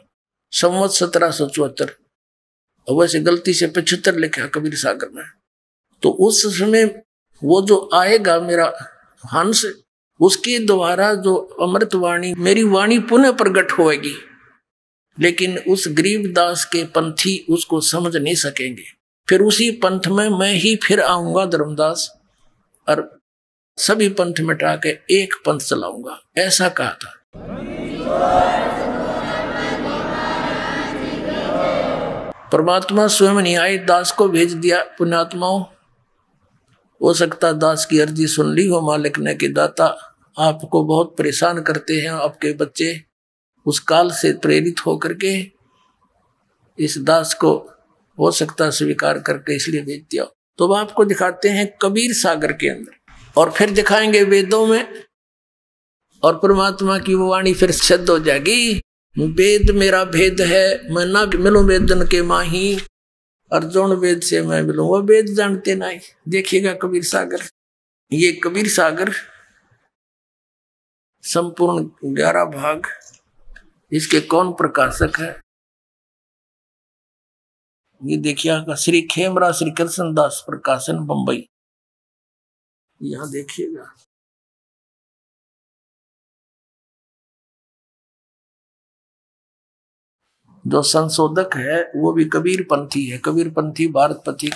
संवत सत्रह सौ चौहत्तर और वैसे गलती से पचहत्तर लिखा कबीर सागर में तो उस समय वो जो आएगा मेरा हंस उसके द्वारा जो अमृत वाणी मेरी वाणी पुनः प्रकट होगी लेकिन उस गरीबदास के पंथी उसको समझ नहीं सकेंगे फिर उसी पंथ में मैं ही फिर आऊंगा धर्मदास और सभी पंथ मिटा के एक पंथ चलाऊंगा ऐसा कहा था परमात्मा स्वयं न्याय दास को भेज दिया पुण्यात्माओं हो सकता दास की अर्जी सुन ली हो मालिक ने कि दाता आपको बहुत परेशान करते हैं आपके बच्चे उस काल से प्रेरित होकर के इस दास को हो सकता स्वीकार करके इसलिए भेज दिया तो वह आपको दिखाते हैं कबीर सागर के अंदर और फिर दिखाएंगे वेदों में और परमात्मा की वो वाणी फिर सिद्ध हो जाएगी वेद मेरा भेद है मैं ना मिलू वेदन के माही अर्जुन वेद से मैं मिलू वह वेद जानते ही देखिएगा कबीर सागर ये कबीर सागर संपूर्ण ग्यारह भाग इसके कौन प्रकाशक है ये देखिए आपका श्री खेमरा श्री कृष्णदास प्रकाशन बंबई यहां देखिएगा जो संशोधक है वो भी कबीर पंथी है कबीर पंथी भारत पथी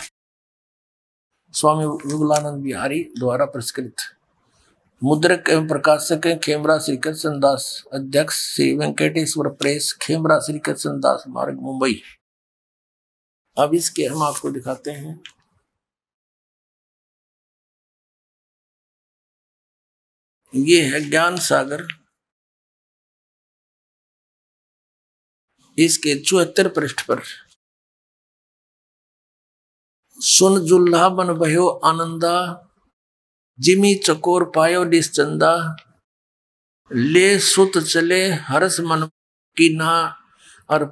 स्वामी विगुलानंद बिहारी द्वारा पुरस्कृत मुद्रक एवं प्रकाशक है खेमरा श्री कृष्ण दास अध्यक्ष श्री वेंकटेश्वर प्रेस खेमरा श्री कृष्ण दास मार्ग मुंबई अब इसके हम आपको दिखाते हैं ये है ज्ञान सागर इसके चौहत्तर पृष्ठ पर सुन जुल्हा बन भयो आनंदा जिमी चकोर पायो डिस्चंदा ले सुत चले हर्ष मन की ना और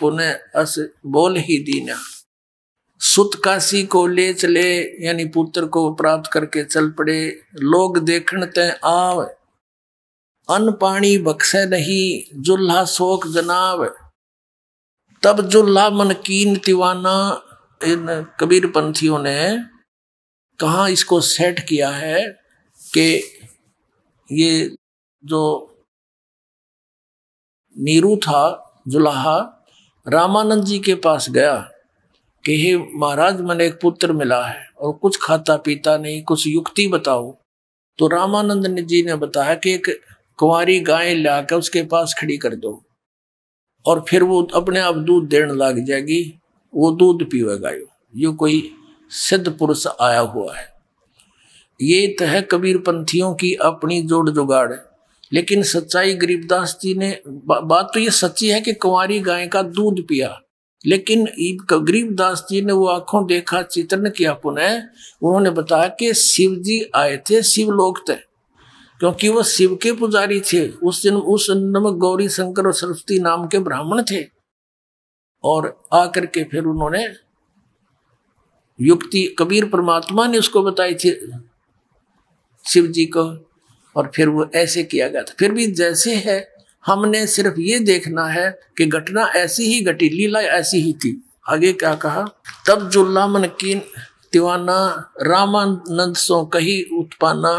पुने अस बोल ही दीना सुत काशी को ले चले यानी पुत्र को प्राप्त करके चल पड़े लोग देखण ते आव अन पानी बक्से नहीं जुल्हा शोक जनाब तब जुल्हा मनकीन तिवाना इन कबीर पंथियों ने कहा इसको सेट किया है कि ये जो नीरू था जुलाहा रामानंद जी के पास गया कि हे महाराज मैंने एक पुत्र मिला है और कुछ खाता पीता नहीं कुछ युक्ति बताओ तो रामानंद जी ने बताया कि एक कुंवारी गाय लाकर उसके पास खड़ी कर दो और फिर वो अपने आप दूध देने लग जाएगी वो दूध पीवे गायो ये कोई सिद्ध पुरुष आया हुआ है ये तो है कबीर पंथियों की अपनी जोड़ जुगाड़ लेकिन सच्चाई गरीबदास जी ने बा, बात तो ये सच्ची है कि कुंवारी गाय का दूध पिया लेकिन गरीबदास जी ने वो आंखों देखा चित्रण किया पुनः उन्होंने बताया कि शिव जी आए थे शिवलोक थे क्योंकि वह शिव के पुजारी थे उस दिन उस नमक गौरी शंकर और सरस्वती नाम के ब्राह्मण थे और आकर के फिर उन्होंने युक्ति कबीर परमात्मा ने उसको बताई थी शिव जी को और फिर वो ऐसे किया गया था फिर भी जैसे है हमने सिर्फ ये देखना है कि घटना ऐसी ही घटी लीला ऐसी ही थी आगे क्या कहा तब जुल्ला मन की तिवाना रामानंद सो कही उत्पाना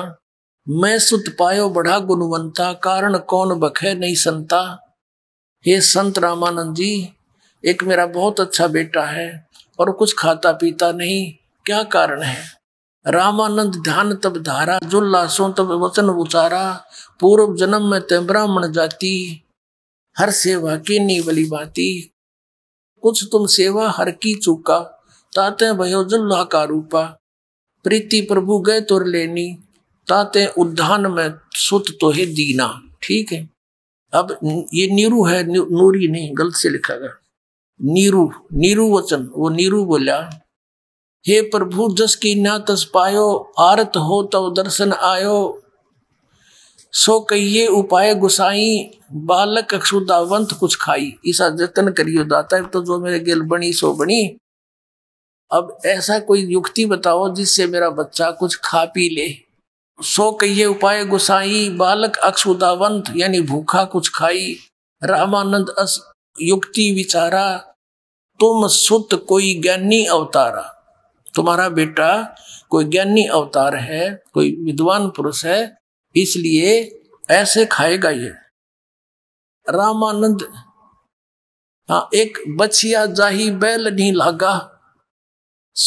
मैं सुत पायो बढ़ा गुणवंता कारण कौन बखे नहीं संता हे संत रामानंद जी एक मेरा बहुत अच्छा बेटा है और कुछ खाता पीता नहीं क्या कारण है रामानंद ध्यान तब धारा जो लाशों तब वचन उचारा पूर्व जन्म में ते ब्राह्मण जाति हर सेवा की नी बली बाती कुछ तुम सेवा हर की चूका ताते भयो जुल्हा का रूपा प्रीति प्रभु गए तुर लेनी ताते उद्धान में सुत तो है दीना ठीक है अब ये नीरू है नूरी नहीं गलत से लिखा गया नीरू नीरू वचन वो नीरू बोला हे प्रभु जस की ना तस पायो आरत हो तव दर्शन आयो सो कहिए उपाय गुसाई बालक अक्षुदावंत कुछ खाई ईसा जतन करियो दाता तो जो मेरे गिल बनी सो बनी अब ऐसा कोई युक्ति बताओ जिससे मेरा बच्चा कुछ खा पी ले सो कहिए उपाय गुसाई बालक अक्षुदावंत यानी भूखा कुछ खाई रामानंद अस युक्ति विचारा तुम सुत कोई ज्ञानी अवतारा तुम्हारा बेटा कोई ज्ञानी अवतार है कोई विद्वान पुरुष है इसलिए ऐसे खाएगा ये रामानंद हाँ एक बछिया जाही बैल नहीं लागा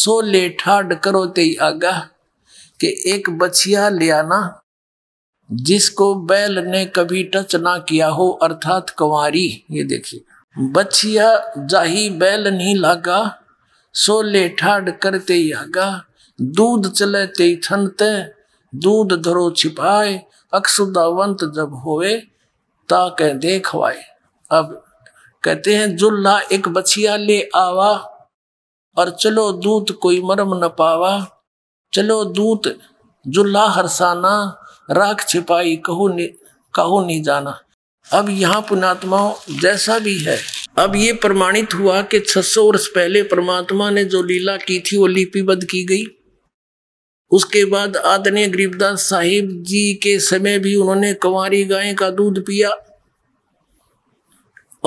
सो लेठा डकरो ते आगा कि एक बछिया ले आना जिसको बैल ने कभी टच ना किया हो अर्थात कुंवारी ये देखिए बछिया जाही बैल नहीं लागा सो ठाड करते आगा दूध चले ते थनते दूध धरो छिपाए अक्सुदावंत जब होए ता देखवाए अब कहते हैं जुल्ला एक बछिया ले आवा और चलो दूध कोई मरम न पावा चलो दूत जुल्ला हरसाना राख छिपाई कहू नि, कहू नहीं जाना अब यहाँ पुणात्मा जैसा भी है अब ये प्रमाणित हुआ कि 600 वर्ष पहले परमात्मा ने जो लीला की थी वो लिपिबद्ध की गई उसके बाद आदरणीय गरीबदास साहिब जी के समय भी उन्होंने कुंवारी गाय का दूध पिया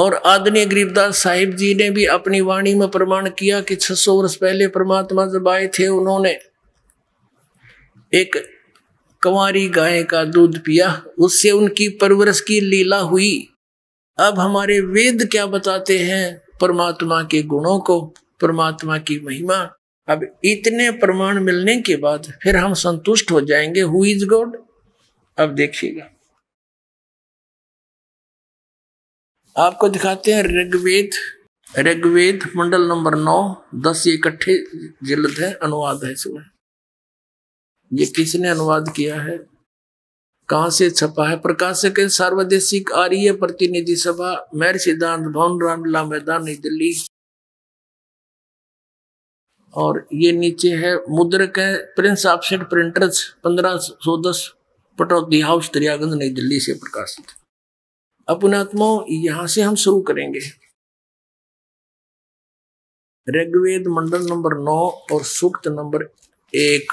और आदरणीय गरीबदास साहिब जी ने भी अपनी वाणी में प्रमाण किया कि 600 वर्ष पहले परमात्मा जब आए थे उन्होंने एक कंवारी गाय का दूध पिया उससे उनकी परवरस की लीला हुई अब हमारे वेद क्या बताते हैं परमात्मा के गुणों को परमात्मा की महिमा अब इतने प्रमाण मिलने के बाद फिर हम संतुष्ट हो जाएंगे हु इज गॉड अब देखिएगा आपको दिखाते हैं ऋग्वेद ऋग्वेद मंडल नंबर नौ दस इकट्ठे जिलद है अनुवाद है इसमें ये किसने अनुवाद किया है कहा से छपा है प्रकाशक है सार्वदेशिक आर्य प्रतिनिधि सभा मैर सिद्धांत भवन रामला मैदान नई दिल्ली और ये नीचे है मुद्रक है प्रिंस ऑप्शन प्रिंटर्स पंद्रह सौ दस पटौदी हाउस दरियागंज नई दिल्ली से प्रकाशित अपनात्मा यहां से हम शुरू करेंगे ऋग्वेद मंडल नंबर नौ और सूक्त नंबर एक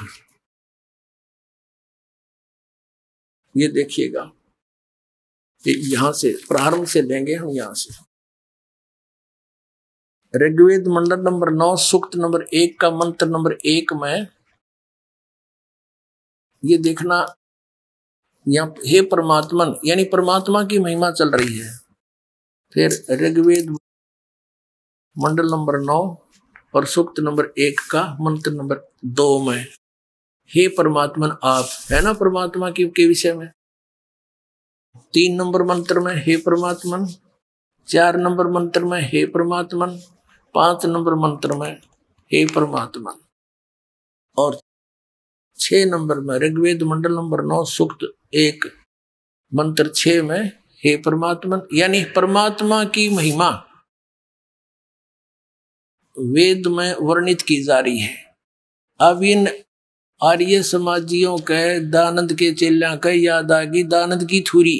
ये देखिएगा यहां से प्रारंभ से देंगे हम यहां से ऋग्वेद मंडल नंबर नौ सूक्त नंबर एक का मंत्र नंबर एक में ये देखना या हे परमात्मन यानी परमात्मा की महिमा चल रही है फिर ऋग्वेद मंडल नंबर नौ और सूक्त नंबर एक का मंत्र नंबर दो में हे परमात्मन आप है ना परमात्मा की के विषय में तीन नंबर मंत्र में हे परमात्मन चार नंबर मंत्र में हे परमात्मन पांच नंबर मंत्र में हे परमात्मन और छ नंबर में ऋग्वेद मंडल नंबर नौ सुक्त एक मंत्र छ में हे परमात्मन यानी परमात्मा की महिमा वेद में वर्णित की जा रही है अब इन आर्य समाजियों के दानंद के चेल्या के याद आ गई दानंद की थूरी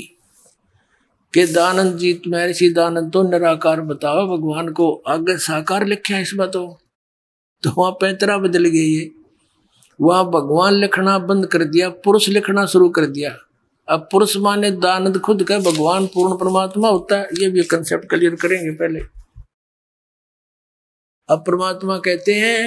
के दानंद जी महर्षि दानंद तो निराकार बताओ भगवान को आगे साकार लिखा इसमें बात तो वहां पैतरा बदल गई है वहां भगवान लिखना बंद कर दिया पुरुष लिखना शुरू कर दिया अब पुरुष माने दानंद खुद का भगवान पूर्ण परमात्मा होता है ये भी कंसेप्ट क्लियर करेंगे पहले अब परमात्मा कहते हैं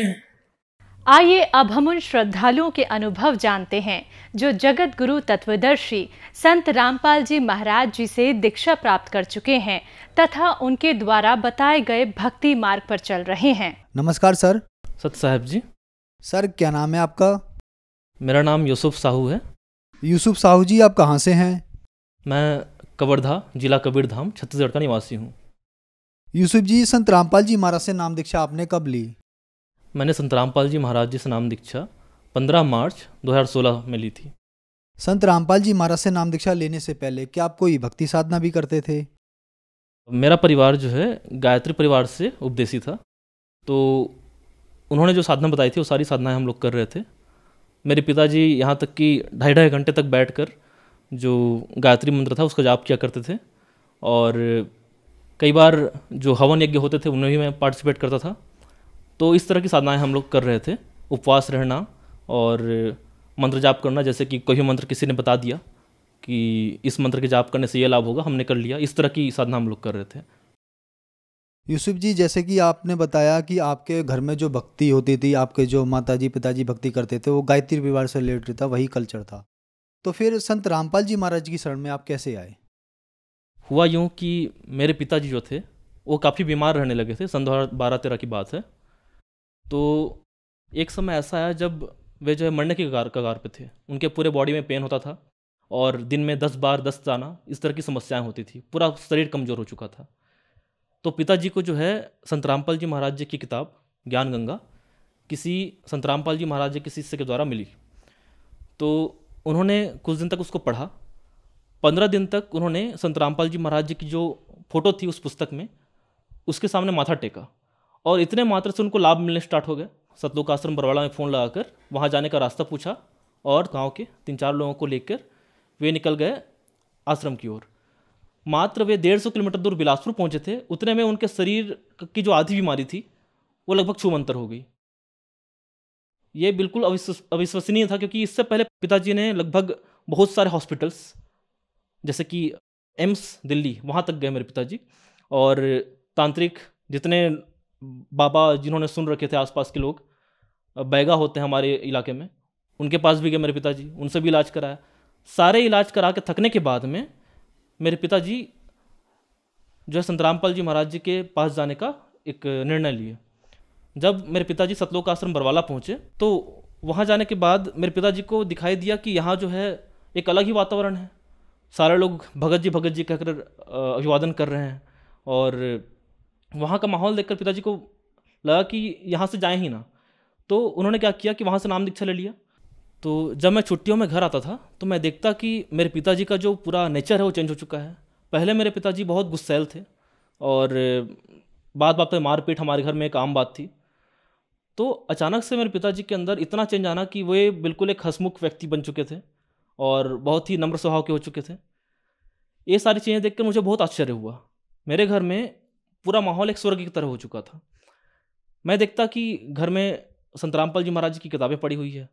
आइए अब हम उन श्रद्धालुओं के अनुभव जानते हैं जो जगत गुरु तत्वदर्शी संत रामपाल जी महाराज जी से दीक्षा प्राप्त कर चुके हैं तथा उनके द्वारा बताए गए भक्ति मार्ग पर चल रहे हैं नमस्कार सर सत साहब जी सर क्या नाम है आपका मेरा नाम यूसुफ साहू है यूसुफ साहू जी आप कहाँ से हैं मैं कवर्धा जिला कबीरधाम छत्तीसगढ़ का निवासी हूँ यूसुफ जी संत रामपाल जी महाराज से नाम दीक्षा आपने कब ली मैंने संत रामपाल जी महाराज जी से नाम दीक्षा 15 मार्च 2016 में ली थी संत रामपाल जी महाराज से नाम दीक्षा लेने से पहले क्या आप कोई भक्ति साधना भी करते थे मेरा परिवार जो है गायत्री परिवार से उपदेशी था तो उन्होंने जो साधना बताई थी वो सारी साधनाएं हम लोग कर रहे थे मेरे पिताजी यहाँ तक कि ढाई ढाई घंटे तक कर जो गायत्री मंत्र था उसका जाप किया करते थे और कई बार जो हवन यज्ञ होते थे उनमें भी मैं पार्टिसिपेट करता था तो इस तरह की साधनाएं हम लोग कर रहे थे उपवास रहना और मंत्र जाप करना जैसे कि कोई मंत्र किसी ने बता दिया कि इस मंत्र के जाप करने से ये लाभ होगा हमने कर लिया इस तरह की साधना हम लोग कर रहे थे यूसुफ जी जैसे कि आपने बताया कि आपके घर में जो भक्ति होती थी आपके जो माताजी पिताजी भक्ति करते थे वो गायत्री विवाह से रिलेटेड था वही कल्चर था तो फिर संत रामपाल जी महाराज की शरण में आप कैसे आए हुआ यूँ कि मेरे पिताजी जो थे वो काफ़ी बीमार रहने लगे थे सन दो हज़ार बारह तेरह की बात है तो एक समय ऐसा आया जब वे जो है मरने के कगार कगार पे थे उनके पूरे बॉडी में पेन होता था और दिन में दस बार दस्त जाना इस तरह की समस्याएं होती थी पूरा शरीर कमज़ोर हो चुका था तो पिताजी को जो है संत रामपाल जी महाराज जी की किताब ज्ञान गंगा किसी संत रामपाल जी महाराज जी के शिष्य के द्वारा मिली तो उन्होंने कुछ दिन तक उसको पढ़ा पंद्रह दिन तक उन्होंने संत रामपाल जी महाराज जी की जो फोटो थी उस पुस्तक में उसके सामने माथा टेका और इतने मात्र से उनको लाभ मिलने स्टार्ट हो गए सतलोक आश्रम बरवाड़ा में फ़ोन लगाकर वहाँ जाने का रास्ता पूछा और गांव के तीन चार लोगों को लेकर वे निकल गए आश्रम की ओर मात्र वे डेढ़ सौ किलोमीटर दूर बिलासपुर पहुँचे थे उतने में उनके शरीर की जो आधी बीमारी थी वो लगभग छुमंतर हो गई ये बिल्कुल अविश्वसनीय था क्योंकि इससे पहले पिताजी ने लगभग बहुत सारे हॉस्पिटल्स जैसे कि एम्स दिल्ली वहाँ तक गए मेरे पिताजी और तांत्रिक जितने बाबा जिन्होंने सुन रखे थे आसपास के लोग बैगा होते हैं हमारे इलाके में उनके पास भी गए मेरे पिताजी उनसे भी इलाज कराया सारे इलाज करा के थकने के बाद में मेरे पिताजी जो है संतरामपाल जी महाराज जी के पास जाने का एक निर्णय लिए जब मेरे पिताजी सतलोक आश्रम बरवाला पहुँचे तो वहाँ जाने के बाद मेरे पिताजी को दिखाई दिया कि यहाँ जो है एक अलग ही वातावरण है सारे लोग भगत जी भगत जी कहकर अभिवादन कर रहे हैं और वहाँ का माहौल देखकर पिताजी को लगा कि यहाँ से जाए ही ना तो उन्होंने क्या किया कि वहाँ से नाम दीक्षा ले लिया तो जब मैं छुट्टियों में घर आता था तो मैं देखता कि मेरे पिताजी का जो पूरा नेचर है वो चेंज हो चुका है पहले मेरे पिताजी बहुत गुस्सैल थे और बात बात पर मारपीट हमारे घर में एक आम बात थी तो अचानक से मेरे पिताजी के अंदर इतना चेंज आना कि वे बिल्कुल एक हसमुख व्यक्ति बन चुके थे और बहुत ही नम्र स्वभाव के हो चुके थे ये सारी चीज़ें देखकर मुझे बहुत आश्चर्य हुआ मेरे घर में पूरा माहौल एक स्वर्ग की तरह हो चुका था मैं देखता कि घर में संत रामपाल जी महाराज की किताबें पढ़ी हुई है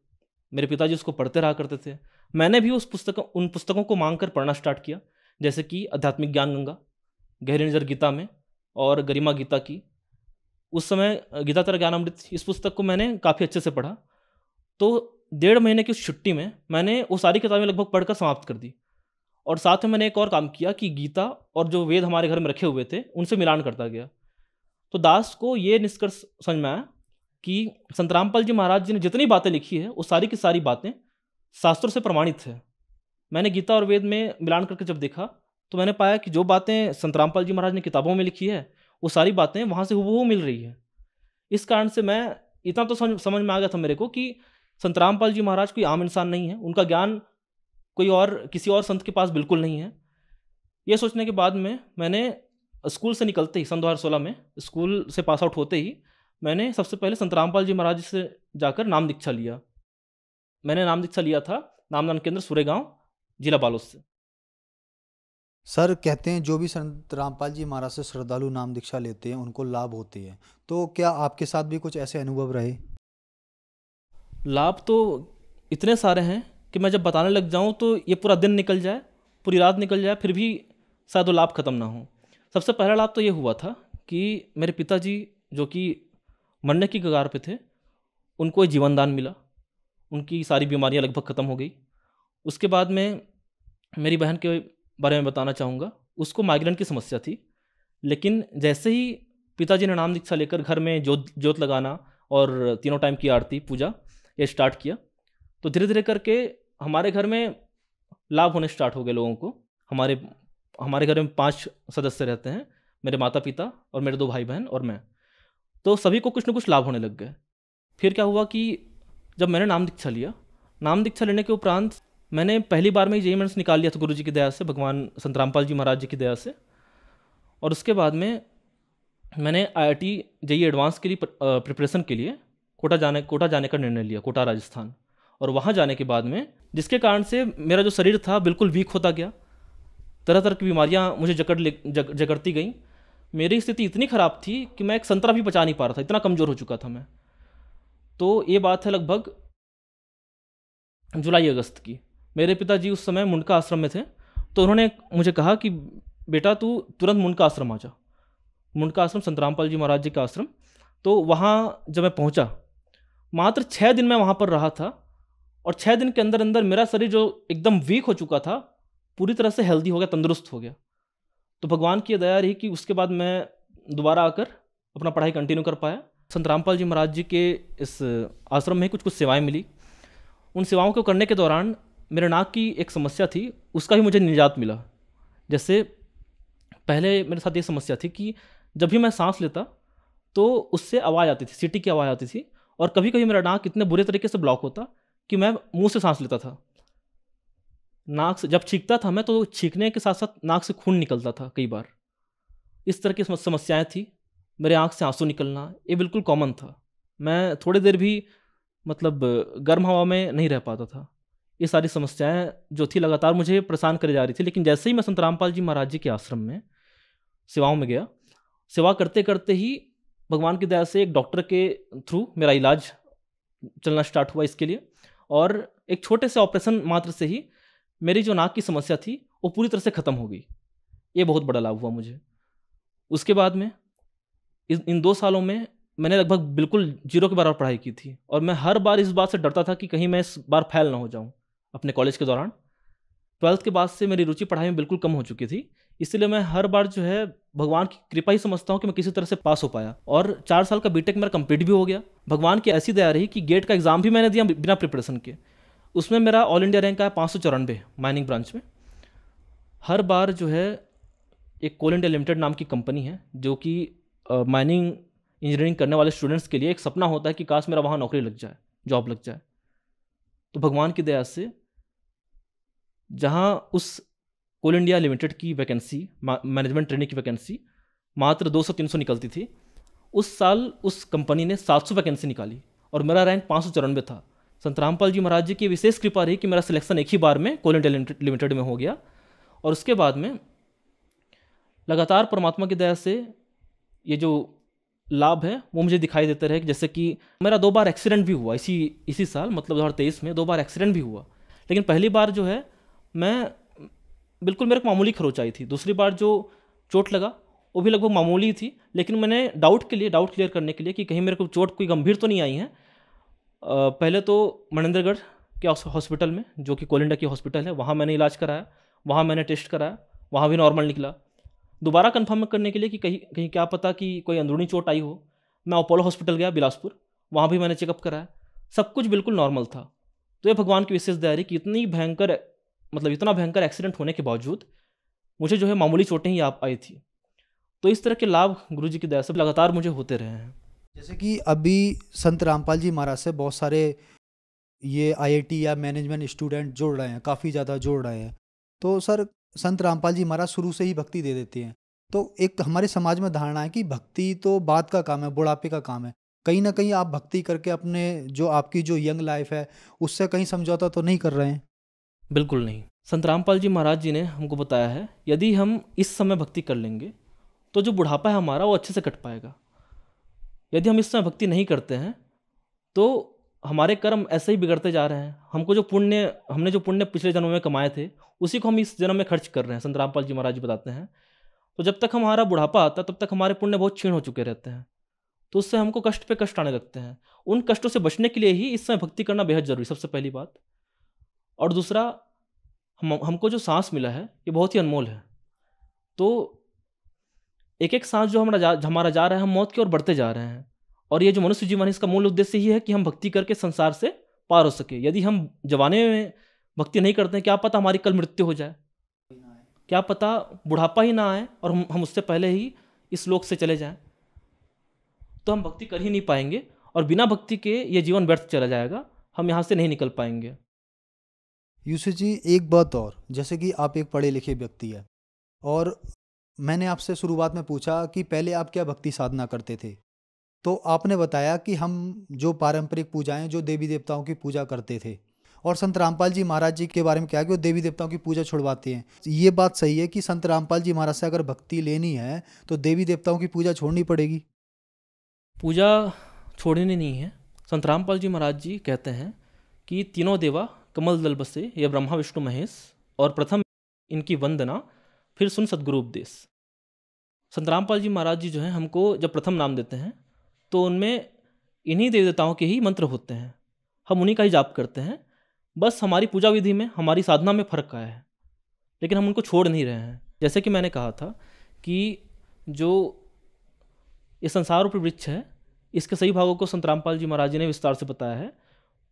मेरे पिताजी उसको पढ़ते रहा करते थे मैंने भी उस पुस्तक उन पुस्तकों को मांग कर पढ़ना स्टार्ट किया जैसे कि आध्यात्मिक ज्ञान गंगा गहरी नजर गीता में और गरिमा गीता की उस समय गीता तरह ज्ञान अमृत इस पुस्तक को मैंने काफ़ी अच्छे से पढ़ा तो डेढ़ महीने की उस छुट्टी में मैंने वो सारी किताबें लगभग पढ़कर समाप्त कर दी और साथ में मैंने एक और काम किया कि गीता और जो वेद हमारे घर में रखे हुए थे उनसे मिलान करता गया तो दास को ये निष्कर्ष समझ में आया कि संतरामपाल जी महाराज जी ने जितनी बातें लिखी है वो सारी की सारी बातें शास्त्रों से प्रमाणित है मैंने गीता और वेद में मिलान करके जब देखा तो मैंने पाया कि जो बातें संतरामपाल जी महाराज ने किताबों में लिखी है वो सारी बातें वहाँ से हु मिल रही है इस कारण से मैं इतना तो समझ में आ गया था मेरे को कि संतरामपाल जी महाराज कोई आम इंसान नहीं है उनका ज्ञान कोई और किसी और संत के पास बिल्कुल नहीं है ये सोचने के बाद में मैंने स्कूल से निकलते ही सन दो में स्कूल से पास आउट होते ही मैंने सबसे पहले संत रामपाल जी महाराज से जाकर नाम दीक्षा लिया मैंने नाम दीक्षा लिया था नामदान केंद्र सूर्यगांव जिला बालोद से सर कहते हैं जो भी संत रामपाल जी महाराज से श्रद्धालु नाम दीक्षा लेते हैं उनको लाभ होती है तो क्या आपके साथ भी कुछ ऐसे अनुभव रहे लाभ तो इतने सारे हैं कि मैं जब बताने लग जाऊँ तो ये पूरा दिन निकल जाए पूरी रात निकल जाए फिर भी शायद वो लाभ ख़त्म ना हो सबसे पहला लाभ तो ये हुआ था कि मेरे पिताजी जो कि मरने की कगार पे थे उनको जीवनदान मिला उनकी सारी बीमारियां लगभग ख़त्म हो गई उसके बाद में मेरी बहन के बारे में बताना चाहूँगा उसको माइग्रेन की समस्या थी लेकिन जैसे ही पिताजी ने नाम दीक्षा लेकर घर में जोत जोत लगाना और तीनों टाइम की आरती पूजा ये स्टार्ट किया तो धीरे धीरे करके हमारे घर में लाभ होने स्टार्ट हो गए लोगों को हमारे हमारे घर में पाँच सदस्य रहते हैं मेरे माता पिता और मेरे दो भाई बहन और मैं तो सभी को कुछ ना कुछ लाभ होने लग गए फिर क्या हुआ कि जब मैंने नाम दीक्षा लिया नाम दीक्षा लेने के उपरांत मैंने पहली बार में ही जे निकाल लिया था गुरु जी की दया से भगवान संत रामपाल जी महाराज जी की दया से और उसके बाद में मैंने I I T JEE advance के लिए प्रिपरेशन के लिए कोटा जाने कोटा जाने का निर्णय लिया कोटा राजस्थान और वहाँ जाने के बाद में जिसके कारण से मेरा जो शरीर था बिल्कुल वीक होता गया तरह तरह की बीमारियाँ मुझे जकड़ ले जग, जकड़ती गई मेरी स्थिति इतनी ख़राब थी कि मैं एक संतरा भी बचा नहीं पा रहा था इतना कमज़ोर हो चुका था मैं तो ये बात है लगभग जुलाई अगस्त की मेरे पिताजी उस समय मुंडका आश्रम में थे तो उन्होंने मुझे कहा कि बेटा तू तुरंत मुंडका आश्रम आ जा मुंडका आश्रम संत रामपाल जी महाराज जी का आश्रम तो वहाँ जब मैं पहुँचा मात्र छः दिन मैं वहाँ पर रहा था और छः दिन के अंदर अंदर मेरा शरीर जो एकदम वीक हो चुका था पूरी तरह से हेल्दी हो गया तंदुरुस्त हो गया तो भगवान की दया रही कि उसके बाद मैं दोबारा आकर अपना पढ़ाई कंटिन्यू कर पाया संत रामपाल जी महाराज जी के इस आश्रम में कुछ कुछ सेवाएं मिली उन सेवाओं को करने के दौरान मेरे नाक की एक समस्या थी उसका भी मुझे निजात मिला जैसे पहले मेरे साथ ये समस्या थी कि जब भी मैं सांस लेता तो उससे आवाज़ आती थी सिटी की आवाज़ आती थी और कभी कभी मेरा नाक इतने बुरे तरीके से ब्लॉक होता कि मैं मुंह से सांस लेता था नाक से जब छींकता था मैं तो छींकने के साथ साथ नाक से खून निकलता था कई बार इस तरह की समस्याएं थी मेरे आँख से आंसू निकलना ये बिल्कुल कॉमन था मैं थोड़ी देर भी मतलब गर्म हवा में नहीं रह पाता था ये सारी समस्याएं जो थी लगातार मुझे परेशान करी जा रही थी लेकिन जैसे ही मैं संत रामपाल जी महाराज जी के आश्रम में सेवाओं में गया सेवा करते करते ही भगवान की दया से एक डॉक्टर के थ्रू मेरा इलाज चलना स्टार्ट हुआ इसके लिए और एक छोटे से ऑपरेशन मात्र से ही मेरी जो नाक की समस्या थी वो पूरी तरह से ख़त्म हो गई ये बहुत बड़ा लाभ हुआ मुझे उसके बाद में इन दो सालों में मैंने लगभग बिल्कुल जीरो के बराबर पढ़ाई की थी और मैं हर बार इस बात से डरता था कि कहीं मैं इस बार फैल ना हो जाऊँ अपने कॉलेज के दौरान ट्वेल्थ के बाद से मेरी रुचि पढ़ाई में बिल्कुल कम हो चुकी थी इसलिए मैं हर बार जो है भगवान की कृपा ही समझता हूँ कि मैं किसी तरह से पास हो पाया और चार साल का बीटेक मेरा कंप्लीट भी हो गया भगवान की ऐसी दया रही कि गेट का एग्ज़ाम भी मैंने दिया बिना प्रिपरेशन के उसमें मेरा ऑल इंडिया रैंक आया पाँच सौ चौरानवे माइनिंग ब्रांच में हर बार जो है एक कोल इंडिया लिमिटेड नाम की कंपनी है जो कि माइनिंग इंजीनियरिंग करने वाले स्टूडेंट्स के लिए एक सपना होता है कि काश मेरा वहाँ नौकरी लग जाए जॉब लग जाए तो भगवान की दया से जहाँ उस कोल इंडिया लिमिटेड की वैकेंसी मैनेजमेंट ट्रेनिंग की वैकेंसी मात्र 200-300 निकलती थी उस साल उस कंपनी ने 700 वैकेंसी निकाली और मेरा रैंक पाँच सौ चौरानवे था रामपाल जी महाराज जी की विशेष कृपा रही कि मेरा सिलेक्शन एक ही बार में कोल इंडिया लिमिटेड में हो गया और उसके बाद में लगातार परमात्मा की दया से ये जो लाभ है वो मुझे दिखाई देते रहे जैसे कि मेरा दो बार एक्सीडेंट भी हुआ इसी इसी साल मतलब दो में दो बार एक्सीडेंट भी हुआ लेकिन पहली बार जो है मैं बिल्कुल मेरे को मामूली खरोच आई थी दूसरी बार जो चोट लगा वो भी लगभग मामूली थी लेकिन मैंने डाउट के लिए डाउट क्लियर करने के लिए कि कहीं मेरे को चोट कोई गंभीर तो नहीं आई है पहले तो मनिंद्रगढ़ के हॉस्पिटल में जो कि कोलिंडा की हॉस्पिटल है वहाँ मैंने इलाज कराया वहाँ मैंने टेस्ट कराया वहाँ भी नॉर्मल निकला दोबारा कन्फर्म करने के लिए कि कहीं कहीं क्या पता कि कोई अंदरूनी चोट आई हो मैं अपोलो हॉस्पिटल गया बिलासपुर वहाँ भी मैंने चेकअप कराया सब कुछ बिल्कुल नॉर्मल था तो ये भगवान की विशेष दया है कि इतनी भयंकर मतलब इतना भयंकर एक्सीडेंट होने के बावजूद मुझे जो है मामूली चोटें ही आप आई थी तो इस तरह के लाभ गुरु जी की दया से लगातार मुझे होते रहे हैं जैसे कि अभी संत रामपाल जी महाराज से बहुत सारे ये आईआईटी या मैनेजमेंट स्टूडेंट जोड़ रहे हैं काफ़ी ज़्यादा जोड़ रहे हैं तो सर संत रामपाल जी महाराज शुरू से ही भक्ति दे देते हैं तो एक तो हमारे समाज में धारणा है कि भक्ति तो बाद का काम है बुढ़ापे का काम है कहीं ना कहीं आप भक्ति करके अपने जो आपकी जो यंग लाइफ है उससे कहीं समझौता तो नहीं कर रहे हैं बिल्कुल नहीं संत रामपाल जी महाराज जी ने हमको बताया है यदि हम इस समय भक्ति कर लेंगे तो जो बुढ़ापा है हमारा वो अच्छे से कट पाएगा यदि हम इस समय भक्ति नहीं करते हैं तो हमारे कर्म ऐसे ही बिगड़ते जा रहे हैं हमको जो पुण्य हमने जो पुण्य पिछले जन्म में कमाए थे उसी को हम इस जन्म में खर्च कर रहे हैं संत रामपाल जी महाराज जी बताते हैं तो जब तक हमारा बुढ़ापा आता तब तक हमारे पुण्य बहुत क्षीण हो चुके रहते हैं तो उससे हमको कष्ट पे कष्ट आने लगते हैं उन कष्टों से बचने के लिए ही इस समय भक्ति करना बेहद जरूरी सबसे पहली बात और दूसरा हम हमको जो सांस मिला है ये बहुत ही अनमोल है तो एक एक सांस जो हमारा जा हमारा जा रहा है हम मौत की ओर बढ़ते जा रहे हैं और ये जो मनुष्य जीवन है इसका मूल उद्देश्य ही है कि हम भक्ति करके संसार से पार हो सके यदि हम जवाने में भक्ति नहीं करते हैं क्या पता हमारी कल मृत्यु हो जाए क्या पता बुढ़ापा ही ना आए और हम हम उससे पहले ही इस लोक से चले जाएं तो हम भक्ति कर ही नहीं पाएंगे और बिना भक्ति के ये जीवन व्यर्थ चला जाएगा हम यहाँ से नहीं निकल पाएंगे यूसुफ जी एक बात और जैसे कि आप एक पढ़े लिखे व्यक्ति है और मैंने आपसे शुरुआत में पूछा कि पहले आप क्या भक्ति साधना करते थे तो आपने बताया कि हम जो पारंपरिक पूजाएं जो देवी देवताओं की पूजा करते थे और संत रामपाल जी महाराज जी के बारे में क्या कि वो देवी देवताओं की पूजा छोड़वाते हैं ये बात सही है कि संत रामपाल जी महाराज से अगर भक्ति लेनी है तो देवी देवताओं की पूजा छोड़नी पड़ेगी पूजा छोड़नी नहीं है संत रामपाल जी महाराज जी कहते हैं कि तीनों देवा कमल दल बसे या ब्रह्मा विष्णु महेश और प्रथम इनकी वंदना फिर सुन सदगुरु उपदेश संत रामपाल जी महाराज जी जो हैं हमको जब प्रथम नाम देते हैं तो उनमें इन्हीं देव देवताओं के ही मंत्र होते हैं हम उन्हीं का ही जाप करते हैं बस हमारी पूजा विधि में हमारी साधना में फ़र्क आया है लेकिन हम उनको छोड़ नहीं रहे हैं जैसे कि मैंने कहा था कि जो ये संसार रूप वृक्ष है इसके सही भागों को संत रामपाल जी महाराज जी ने विस्तार से बताया है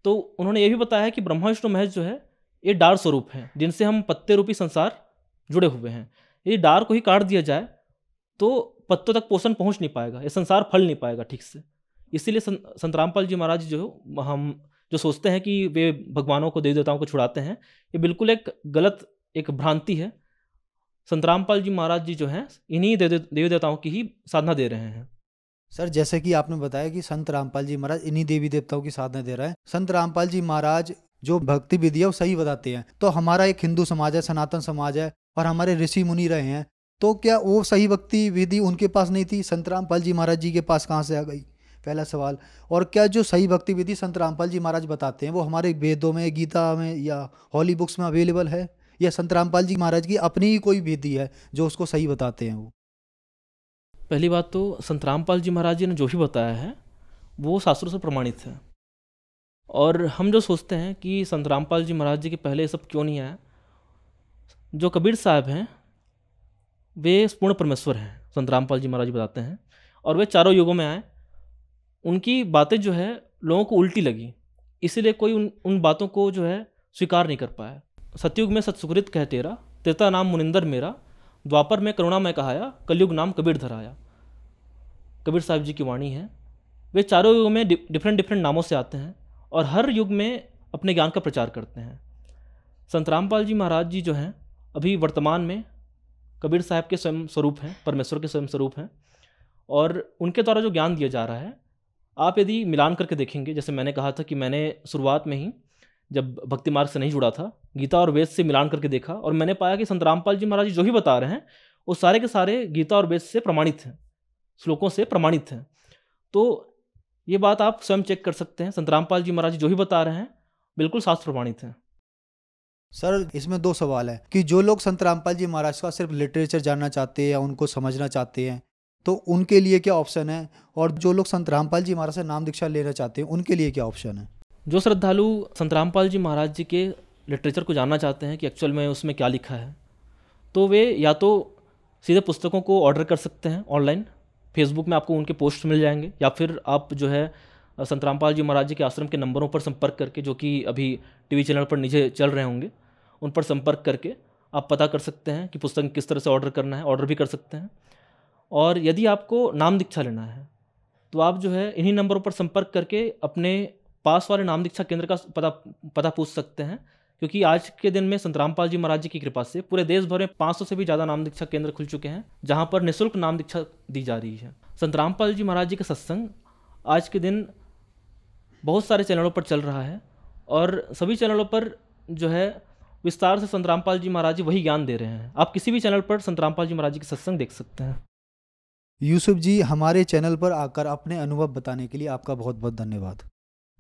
तो उन्होंने ये भी बताया कि ब्रह्मा विष्णु महेश जो है ये डार स्वरूप हैं जिनसे हम पत्ते रूपी संसार जुड़े हुए हैं यदि डार को ही काट दिया जाए तो पत्तों तक पोषण पहुंच नहीं पाएगा ये संसार फल नहीं पाएगा ठीक से इसीलिए सं, संत रामपाल जी महाराज जो हम जो सोचते हैं कि वे भगवानों को देवी देवताओं को छुड़ाते हैं ये बिल्कुल एक गलत एक भ्रांति है संत रामपाल जी महाराज जी जो हैं इन्हीं देवी देवताओं की ही साधना दे रहे हैं सर जैसे कि आपने बताया कि संत रामपाल जी महाराज इन्हीं देवी देवताओं की साधना दे रहे हैं संत रामपाल जी महाराज जो भक्ति विधि है वो सही बताते हैं तो हमारा एक हिंदू समाज है सनातन समाज है और हमारे ऋषि मुनि रहे हैं तो क्या वो सही भक्ति विधि उनके पास नहीं थी संत रामपाल जी महाराज जी के पास कहाँ से आ गई पहला सवाल और क्या जो सही भक्ति विधि संत रामपाल जी महाराज बताते हैं वो हमारे वेदों में गीता में या हॉली बुक्स में अवेलेबल है या संत रामपाल जी महाराज की अपनी ही कोई विधि है जो उसको सही बताते हैं वो पहली बात तो संत रामपाल जी महाराज जी ने जो भी बताया है वो शास्त्रों से प्रमाणित है और हम जो सोचते हैं कि संत रामपाल जी महाराज जी के पहले ये सब क्यों नहीं आया जो कबीर साहब हैं वे पूर्ण परमेश्वर हैं संत रामपाल जी महाराज बताते हैं और वे चारों युगों में आए उनकी बातें जो है लोगों को उल्टी लगी इसीलिए कोई उन उन बातों को जो है स्वीकार नहीं कर पाया सतयुग में सतसुकृत कह तेरा तेता नाम मुनिंदर मेरा द्वापर में करुणामय कहाया कलयुग नाम कबीर धराया कबीर साहब जी की वाणी है वे चारों युगों में डिफरेंट डिफरेंट नामों से आते हैं और हर युग में अपने ज्ञान का प्रचार करते हैं संत रामपाल जी महाराज जी जो हैं अभी वर्तमान में कबीर साहब के स्वयं स्वरूप हैं परमेश्वर के स्वयं स्वरूप हैं और उनके द्वारा जो ज्ञान दिया जा रहा है आप यदि मिलान करके देखेंगे जैसे मैंने कहा था कि मैंने शुरुआत में ही जब भक्ति मार्ग से नहीं जुड़ा था गीता और वेद से मिलान करके देखा और मैंने पाया कि संत रामपाल जी महाराज जो भी बता रहे हैं वो सारे के सारे गीता और वेद से प्रमाणित हैं श्लोकों से प्रमाणित हैं तो ये बात आप स्वयं चेक कर सकते हैं संत रामपाल जी महाराज जो भी बता रहे हैं बिल्कुल शास्त्र प्रमाणित हैं सर इसमें दो सवाल है कि जो लोग संत रामपाल जी महाराज का सिर्फ लिटरेचर जानना चाहते हैं या उनको समझना चाहते हैं तो उनके लिए क्या ऑप्शन है और जो लोग संत रामपाल जी महाराज से नाम दीक्षा लेना चाहते हैं उनके लिए क्या ऑप्शन है जो श्रद्धालु संत रामपाल जी महाराज जी के लिटरेचर को जानना चाहते हैं कि एक्चुअल में उसमें क्या लिखा है तो वे या तो सीधे पुस्तकों को ऑर्डर कर सकते हैं ऑनलाइन फेसबुक में आपको उनके पोस्ट मिल जाएंगे या फिर आप जो है संत रामपाल जी महाराज जी के आश्रम के नंबरों पर संपर्क करके जो कि अभी टी चैनल पर नीचे चल रहे होंगे उन पर संपर्क करके आप पता कर सकते हैं कि पुस्तक किस तरह से ऑर्डर करना है ऑर्डर भी कर सकते हैं और यदि आपको नाम दीक्षा लेना है तो आप जो है इन्हीं नंबरों पर संपर्क करके अपने पास वाले नाम दीक्षा केंद्र का पता पता पूछ सकते हैं क्योंकि आज के दिन में संत रामपाल जी महाराज जी की कृपा से पूरे देश भर में पाँच से भी ज़्यादा नाम दीक्षा केंद्र खुल चुके हैं जहाँ पर निःशुल्क नाम दीक्षा दी जा रही है संत रामपाल जी महाराज जी का सत्संग आज के दिन बहुत सारे चैनलों पर चल रहा है और सभी चैनलों पर जो है विस्तार से संत रामपाल जी महाराज जी वही ज्ञान दे रहे हैं आप किसी भी चैनल पर संत रामपाल जी महाराज जी के सत्संग देख सकते हैं यूसुफ जी हमारे चैनल पर आकर अपने अनुभव बताने के लिए आपका बहुत बहुत धन्यवाद